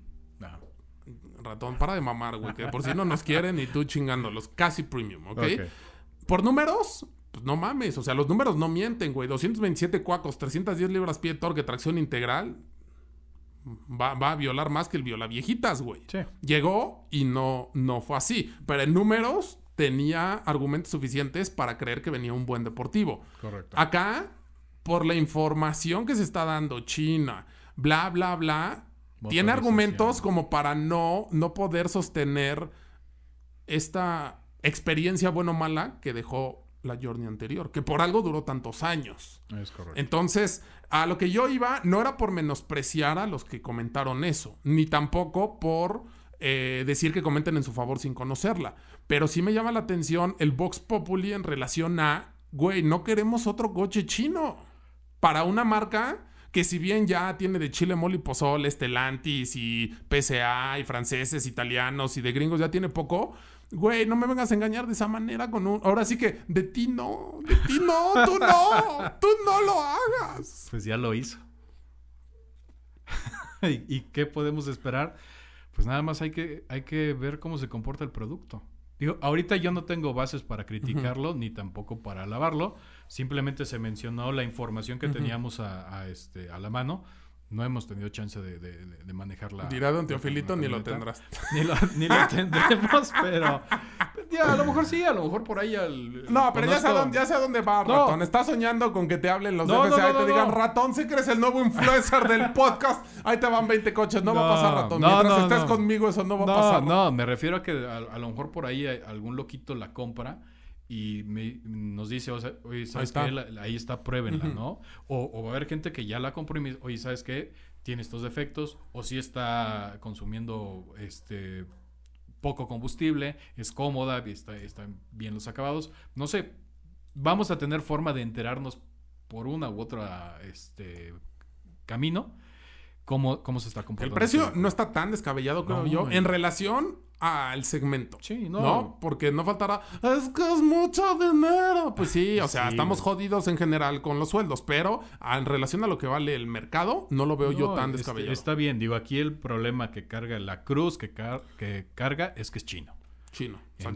Ratón, para de mamar, güey. Que por si no nos quieren y tú chingándolos. Casi premium, ¿ok? okay. Por números, pues no mames. O sea, los números no mienten, güey. 227 cuacos, 310 libras pie de torque, tracción integral. Va, a violar más que el viola viejitas, güey. Sí. Llegó y no, no fue así. Pero en números tenía argumentos suficientes para creer que venía un buen deportivo. Correcto. Acá por la información que se está dando China, bla, bla, bla, tiene argumentos como para no, no poder sostener esta experiencia bueno o mala que dejó la journey anterior, que por algo duró tantos años. Es correcto. Entonces, a lo que yo iba no era por menospreciar a los que comentaron eso, ni tampoco por eh, decir que comenten en su favor sin conocerla, pero sí me llama la atención el Vox Populi en relación a, güey, no queremos otro coche chino para una marca que si bien ya tiene de Chile Moli Estelantis y PCA y franceses, italianos y de gringos, ya tiene poco. Güey, no me vengas a engañar de esa manera con un... Ahora sí que, de ti no, de ti no, tú no, tú no lo hagas. Pues ya lo hizo. ¿Y, ¿Y, qué podemos esperar? Pues nada más hay que, hay que ver cómo se comporta el producto ahorita yo no tengo bases para criticarlo ni tampoco para alabarlo. Simplemente se mencionó la información que teníamos este, a la mano no hemos tenido chance de, de, de manejar la. Dirá Don Teofilito, ni lo tendrás. Ni lo, ni lo tendremos, pero. Ya, a lo mejor sí, a lo mejor por ahí al. No, pero ya, sé a dónde, ya sé a dónde va, ratón. Estás soñando con que te hablen los no, y te digan, ratón, si ¿sí crees el nuevo influencer del podcast, ahí te van 20 coches. No, va a pasar, ratón. Mientras estés conmigo, eso no va a pasar. No, me refiero a que a lo mejor por ahí algún loquito la compra y nos dice, o sea, oye, ¿sabes ahí ahí está, pruébenla, ¿no? O, va a haber gente que ya la compró y oye, ¿sabes qué? Tiene estos defectos, o si está consumiendo este poco combustible, es cómoda, está, están bien los acabados. No sé, vamos a tener forma de enterarnos por una u otra este, camino cómo, se está comportando. El precio este no está tan descabellado, como yo, en relación al segmento. Sí, no. ¿no? Porque no faltará, es que es mucho dinero. Pues sí, o sea, estamos jodidos en general con los sueldos, pero en relación a lo que vale el mercado, no lo veo yo tan este, descabellado. Está bien, digo, aquí el problema que carga la cruz que, que carga es que es chino. Chino. Eh,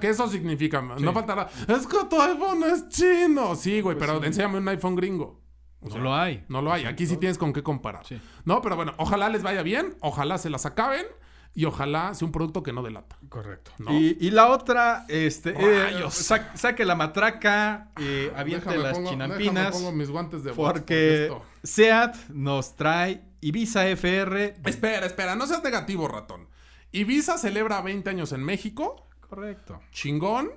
que eso significa, no faltará, es que tu iPhone es chino. Sí, güey, pues pero enséñame un iPhone gringo no lo hay. No lo hay. Aquí sí tienes con qué comparar. No, pero bueno, ojalá les vaya bien, ojalá se las acaben y ojalá sea un producto que no delata. Correcto. Y, la otra, este, eh, saque la matraca, eh, aviente las pongo, chinampinas. mis guantes de porque SEAT nos trae Ibiza FR. Espera, espera, no seas negativo, ratón. Ibiza celebra 20 años en México. Correcto. Chingón.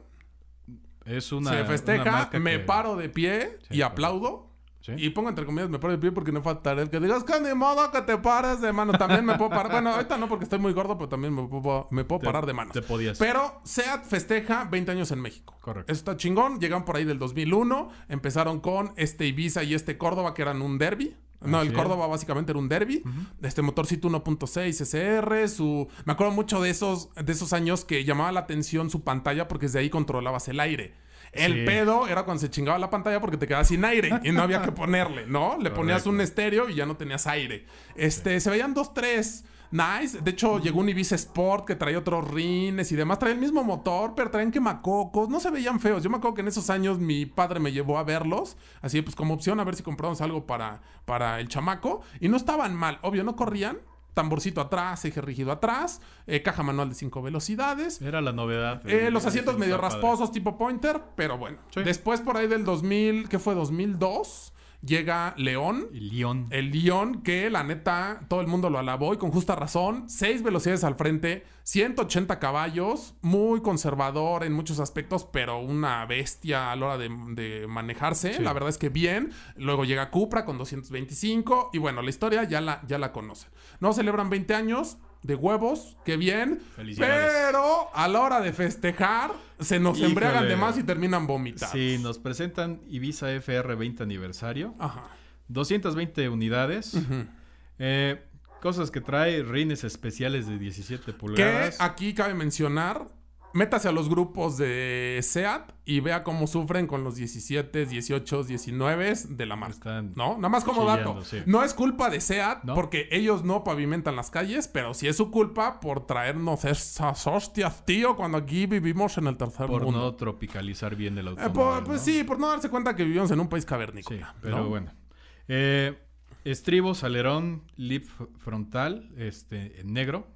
Es una. Se festeja, me paro de pie y aplaudo. Y pongo entre comillas, me paro de pie porque no faltaré el que digas que ni modo que te pares de mano. También me puedo parar. Bueno, ahorita no porque estoy muy gordo, pero también me puedo, parar de manos. Te podías. Pero SEAT festeja 20 años en México. Correcto. Eso está chingón. Llegan por ahí del 2001. Empezaron con este Ibiza y este Córdoba, que eran un derby. No, el Córdoba básicamente era un derby. Este motorcito 1.6 SR, su. Me acuerdo mucho de esos, de esos años que llamaba la atención su pantalla porque desde ahí controlabas el aire. El pedo era cuando se chingaba la pantalla porque te quedabas sin aire y no había que ponerle, ¿no? Le ponías un estéreo y ya no tenías aire. Este, se veían dos, tres. Nice. De hecho, llegó un Ibiza Sport que traía otros rines y demás. Traía el mismo motor, pero traían quemacocos. No se veían feos. Yo me acuerdo que en esos años mi padre me llevó a verlos. Así pues, como opción, a ver si compramos algo para, para el chamaco. Y no estaban mal. Obvio, no corrían, tamborcito atrás, eje rígido atrás, eh, caja manual de cinco velocidades. Era la novedad. Eh, los asientos medio rasposos, tipo pointer, pero bueno. Después por ahí del 2000, ¿qué fue? 2002 llega León. El León. El León, que la neta, todo el mundo lo alabó y con justa razón. Seis velocidades al frente, 180 caballos, muy conservador en muchos aspectos, pero una bestia a la hora de, manejarse. La verdad es que bien. Luego llega Cupra con 225 y bueno, la historia ya la, ya la conocen. No celebran 20 años, de huevos, qué bien. Pero a la hora de festejar, se nos embriagan de más y terminan vomitando. Sí, nos presentan Ibiza FR 20 aniversario. Ajá. 220 unidades. Eh, cosas que trae rines especiales de 17 pulgadas. Que aquí cabe mencionar métase a los grupos de SEAT y vea cómo sufren con los 17, 18, 19 de la marca. ¿No? Nada más como dato. No es culpa de SEAT porque ellos no pavimentan las calles, pero sí es su culpa por traernos esas hostias, tío, cuando aquí vivimos en el tercer mundo. Por no tropicalizar bien el eh, automóvil. pues sí, por no darse cuenta que vivimos en un país cavernícola. pero bueno. Eh, estribos, alerón, lip frontal, este, negro.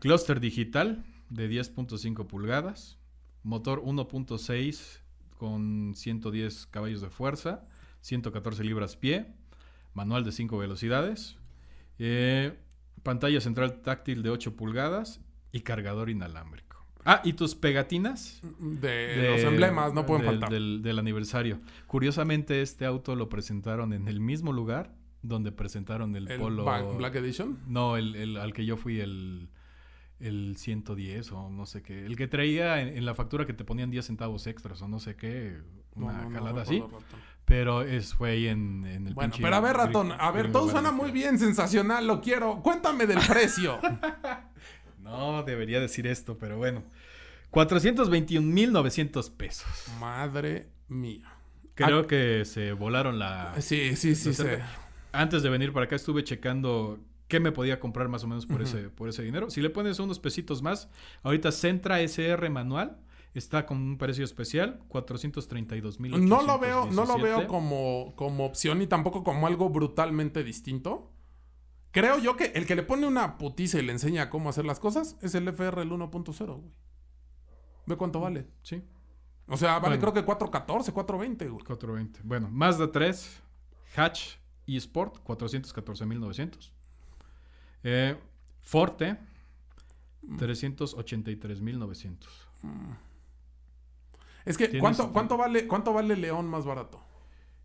Cluster digital, de 10.5 pulgadas, motor 1.6 con 110 caballos de fuerza, 114 libras-pie, manual de 5 velocidades, eh, pantalla central táctil de 8 pulgadas y cargador inalámbrico. Ah, y tus pegatinas. De, los emblemas, no pueden faltar. Del, aniversario. Curiosamente, este auto lo presentaron en el mismo lugar donde presentaron el, ¿El Polo. Black Edition? No, el, al que yo fui, el, el 110 o no sé qué. El que traía en, la factura que te ponían 10 centavos extras o no sé qué. Una jalada así. Pero es, fue ahí en, el bueno, Pero a ver, ratón. A ver, todo suena muy bien, sensacional, lo quiero. Cuéntame del precio. no, debería decir esto, pero bueno. 421.900 pesos. Madre mía. Creo ah. que se volaron la... Sí, sí, sí. Antes de venir para acá estuve checando qué me podía comprar más o menos por, ese, por ese dinero. Si le pones unos pesitos más, ahorita Centra SR manual está con un precio especial, 432 mil. No lo veo, no lo veo como, como opción y tampoco como algo brutalmente distinto. Creo yo que el que le pone una putiza y le enseña cómo hacer las cosas es el FRL 1.0, güey. Ve cuánto mm, vale. Sí. O sea, vale creo que 414, 420, güey. 420. Bueno, más de 3, Hatch y Sport, 414.900. Eh, Forte, 383.900. Mm. Mm. Es que, ¿cuánto, ¿cuánto, vale, ¿cuánto vale León más barato?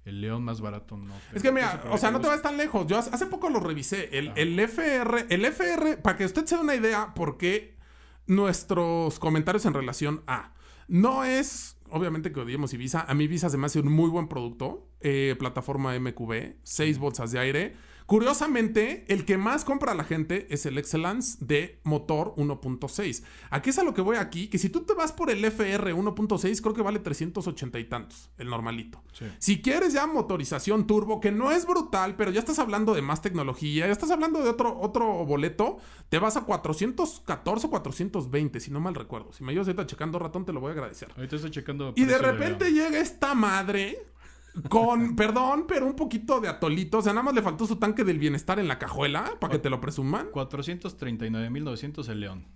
El León más barato no. Es que mira, o sea, no te vas tan lejos. Yo hace poco lo revisé. El, FR, el FR, para que usted se dé una idea por qué nuestros comentarios en relación a. No es, obviamente que odiemos Ibiza. A mí Ibiza se me hace un muy buen producto. Eh, plataforma MQB, 6 bolsas de aire Curiosamente, el que más compra la gente es el Excellence de motor 1.6. Aquí es a lo que voy aquí, que si tú te vas por el FR 1.6, creo que vale 380 y tantos, el normalito. Si quieres ya motorización turbo, que no es brutal, pero ya estás hablando de más tecnología, ya estás hablando de otro, otro boleto, te vas a 414 o 420, si no mal recuerdo. Si me ayudas ahorita checando ratón, te lo voy a agradecer. Ahorita estoy checando. Y de repente llega esta madre con, perdón, pero un poquito de atolito. O sea, nada más le faltó su tanque del bienestar en la cajuela para que te lo presuman. 439.900 el León.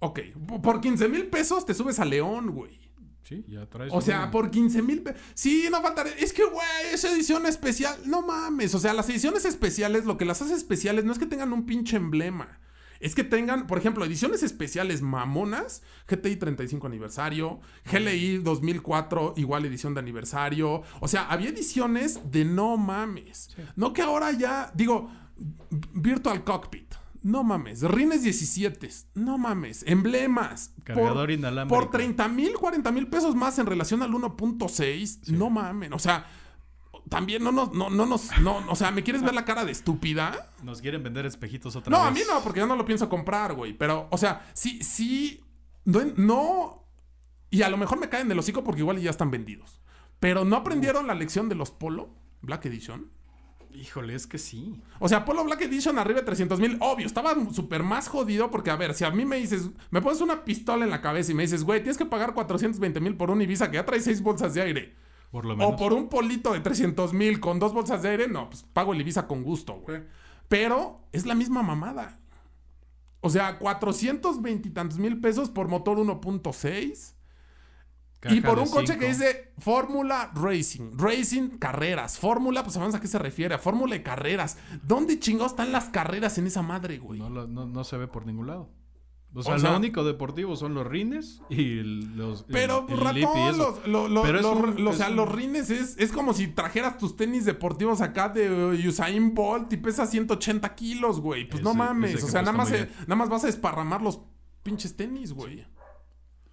Ok, por 15 mil pesos te subes a León, güey. Sí, ya traes. O sea, por 15 mil. Sí, no falta. Es que, güey, esa edición especial. No mames. O sea, las ediciones especiales, lo que las hace especiales no es que tengan un pinche emblema es que tengan, por ejemplo, ediciones especiales mamonas, GTI 35 aniversario, GLI 2004 igual edición de aniversario, o sea, había ediciones de no mames. No que ahora ya, digo, Virtual Cockpit. No mames, rines 17, no mames, emblemas. Cargador por, inalámbrico. Por 30 mil, 40 mil pesos más en relación al 1.6, no mamen. O sea, también no nos, no, no nos, no, o sea, ¿me quieres ver la cara de estúpida? Nos quieren vender espejitos otra vez. No, a mí no, porque yo no lo pienso comprar, güey. Pero, o sea, sí, sí, no, y a lo mejor me caen de los hocico porque igual ya están vendidos. Pero no aprendieron la lección de los Polo, Black Edition. Híjole, es que sí. O sea, Polo Black Edition arriba de 300 mil. Obvio, estaba súper más jodido porque, a ver, si a mí me dices, me pones una pistola en la cabeza y me dices, güey, tienes que pagar 420 mil por un Ibiza que ya trae seis bolsas de aire. O por un polito de 300 mil con dos bolsas de aire, no, pues pago el Ibiza con gusto, güey. Pero es la misma mamada. O sea, 420 y tantos mil pesos por motor 1.6. Y por un coche que dice Fórmula Racing, Racing Carreras, Fórmula, pues sabemos a qué se refiere, Fórmula de Carreras. ¿Dónde chingados están las carreras en esa madre, güey? no se ve por ningún lado. O sea, lo único deportivo son los rines y los. Pero, los, o sea, los rines es, como si trajeras tus tenis deportivos acá de Usain Bolt y pesa 180 kilos, güey. Pues no mames. O sea, nada más, nada más vas a esparramar los pinches tenis, güey.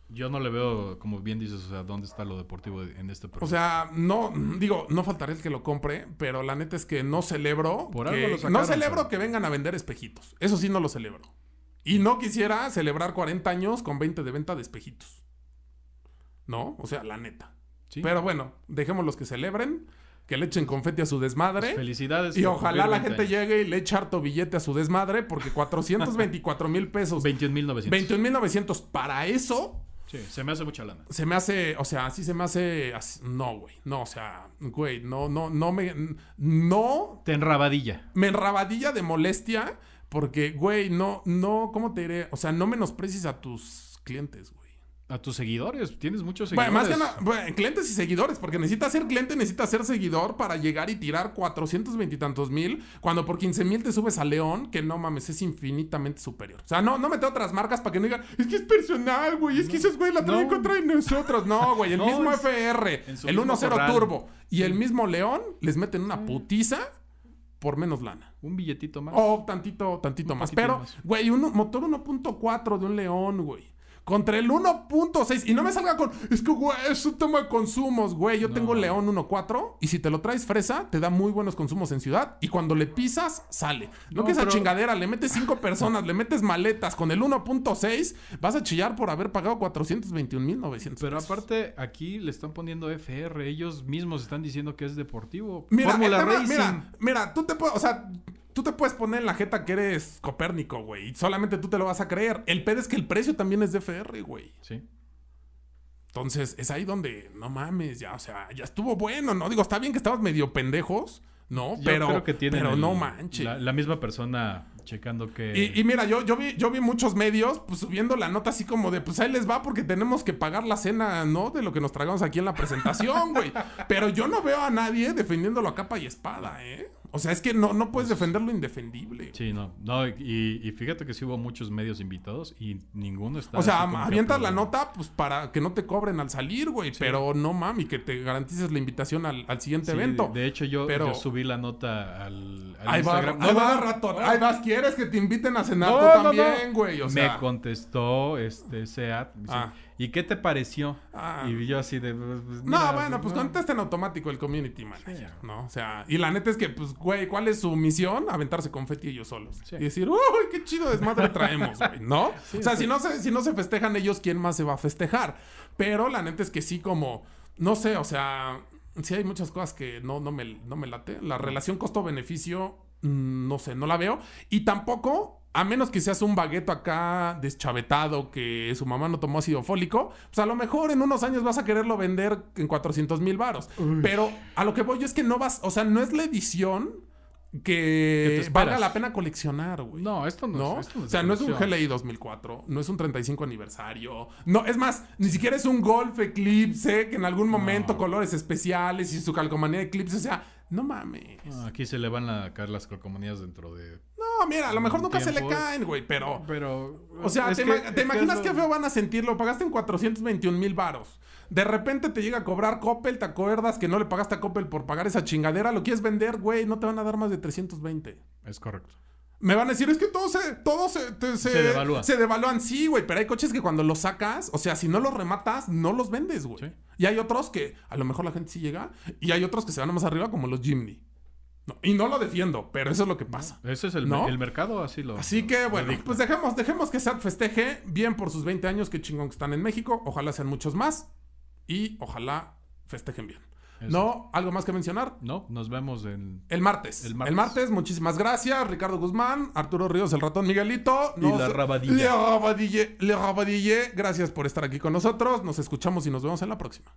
Yo no le veo, como bien dices, o sea, dónde está lo deportivo en este programa. O sea, no, digo, no faltaré el que lo compre, pero la neta es que no celebro. que, no celebro que vengan a vender espejitos. Eso sí, no lo celebro. Y no quisiera celebrar 40 años con 20 de venta de espejitos. ¿No? O sea, la neta. Sí. Pero bueno, dejemos los que celebren, que le echen confeti a su desmadre. Pues felicidades. Y ojalá la gente llegue y le eche harto billete a su desmadre, porque 424 mil pesos. 21 mil 900. mil 900 para eso. Sí, se me hace mucha lana. Se me hace, o sea, así se me hace. no, güey. No, o sea, güey, no, no, no me. No. Te enrabadilla. Me enrabadilla de molestia porque, güey, no, no, ¿cómo te diré? O sea, no menosprecies a tus clientes, güey. A tus seguidores, tienes muchos seguidores. Bueno, más que nada, clientes y seguidores, porque necesitas ser cliente, necesitas ser seguidor para llegar y tirar 420 y tantos mil, cuando por 15 mil te subes a León, que no mames, es infinitamente superior. O sea, no, no mete otras marcas para que no digan, es que es personal, güey, es que esos güey la traen contra nosotros. No, güey, el mismo FR, el 1-0 Turbo y el mismo León les meten una mm. putiza por menos lana. Un billetito más. O oh, tantito, tantito más. Pero, güey, un motor 1.4 de un León, güey contra el 1.6. Y no me salga con, es que, güey, es un tema de consumos, güey. Yo tengo León 1.4 y si te lo traes fresa, te da muy buenos consumos en ciudad. Y cuando le pisas, sale. No, que esa chingadera, le metes 5 personas, le metes maletas con el 1.6, vas a chillar por haber pagado 421.900. Pero aparte, aquí le están poniendo FR. Ellos mismos están diciendo que es deportivo. Mira, Mira, mira, tú te puedes, o sea, Tú te puedes poner en la jeta que eres Copérnico, güey. Y solamente tú te lo vas a creer. El pedo es que el precio también es de FR, güey. Sí. Entonces, es ahí donde, no mames, ya, o sea, ya estuvo bueno, ¿no? Digo, está bien que estabas medio pendejos, ¿no? pero que pero no manches. La, misma persona checando que... Y, mira, yo, yo, vi, yo vi muchos medios pues, subiendo la nota así como de, pues ahí les va porque tenemos que pagar la cena, ¿no? De lo que nos tragamos aquí en la presentación, güey. pero yo no veo a nadie defendiéndolo a capa y espada, ¿eh? O sea, es que no, no puedes pues, defender lo indefendible. Sí, no. no y, fíjate que sí hubo muchos medios invitados y ninguno está. O sea, avientas la nota pues para que no te cobren al salir, güey. Pero no mami, que te garantices la invitación al, siguiente evento. De, hecho, yo, subí la nota al, al Instagram. ahí va, Ahí vas, quieres que te inviten a cenar tú también, güey. Me contestó este Seat. Dice, ah. ¿Y qué te pareció? Ah. y yo así de... Pues, pues, no, pues, bueno, pues no. contesta en automático el community manager, ¿no? O sea, y la neta es que, pues, güey, ¿cuál es su misión? Aventarse confeti ellos solos. Y decir, ¡uy, qué chido desmadre traemos, güey! ¿No? o sea, si, no se, si no se festejan ellos, ¿quién más se va a festejar? Pero la neta es que sí como... No sé, o sea, sí hay muchas cosas que no, no, me, no me late. La relación costo-beneficio, mm, no sé, no la veo. Y tampoco a menos que seas un bagueto acá deschavetado que su mamá no tomó ácido fólico, pues a lo mejor en unos años vas a quererlo vender en 400 mil varos. Pero a lo que voy yo es que no vas, o sea, no es la edición que, valga la pena coleccionar, güey. No, esto no, Es, O sea, no es un GLI 2004, no es un 35 aniversario, no, es más, ni siquiera es un Golf Eclipse que en algún momento colores especiales y su calcomanía Eclipse, o sea no mames. Ah, aquí se le van a caer las calcomanías dentro de. No, mira, a lo mejor nunca se le caen, güey, pero. Pero. O sea, te, te imaginas qué feo van a sentirlo. Pagaste en 421 mil varos. De repente te llega a cobrar Coppel, te acuerdas que no le pagaste a Coppel por pagar esa chingadera, lo quieres vender, güey, no te van a dar más de 320. Es correcto. Me van a decir, es que todo se, Todo se, se, devalúa. se devalúan. Sí, güey, pero hay coches que cuando los sacas, o sea, si no los rematas, no los vendes, güey. Y hay otros que a lo mejor la gente sí llega, y hay otros que se van más arriba, como los Jimny. y no lo defiendo, pero eso es lo que pasa. Ese es el, el mercado, así lo. Así que bueno, pues dejemos, dejemos que SAT festeje bien por sus 20 años, que chingón que están en México. Ojalá sean muchos más y ojalá festejen bien. No, algo más que mencionar. No, nos vemos en... el martes. El martes. muchísimas gracias. Ricardo Guzmán, Arturo Ríos, el ratón Miguelito. Y la rabadilla. Le rabadille, le rabadille. Gracias por estar aquí con nosotros. Nos escuchamos y nos vemos en la próxima.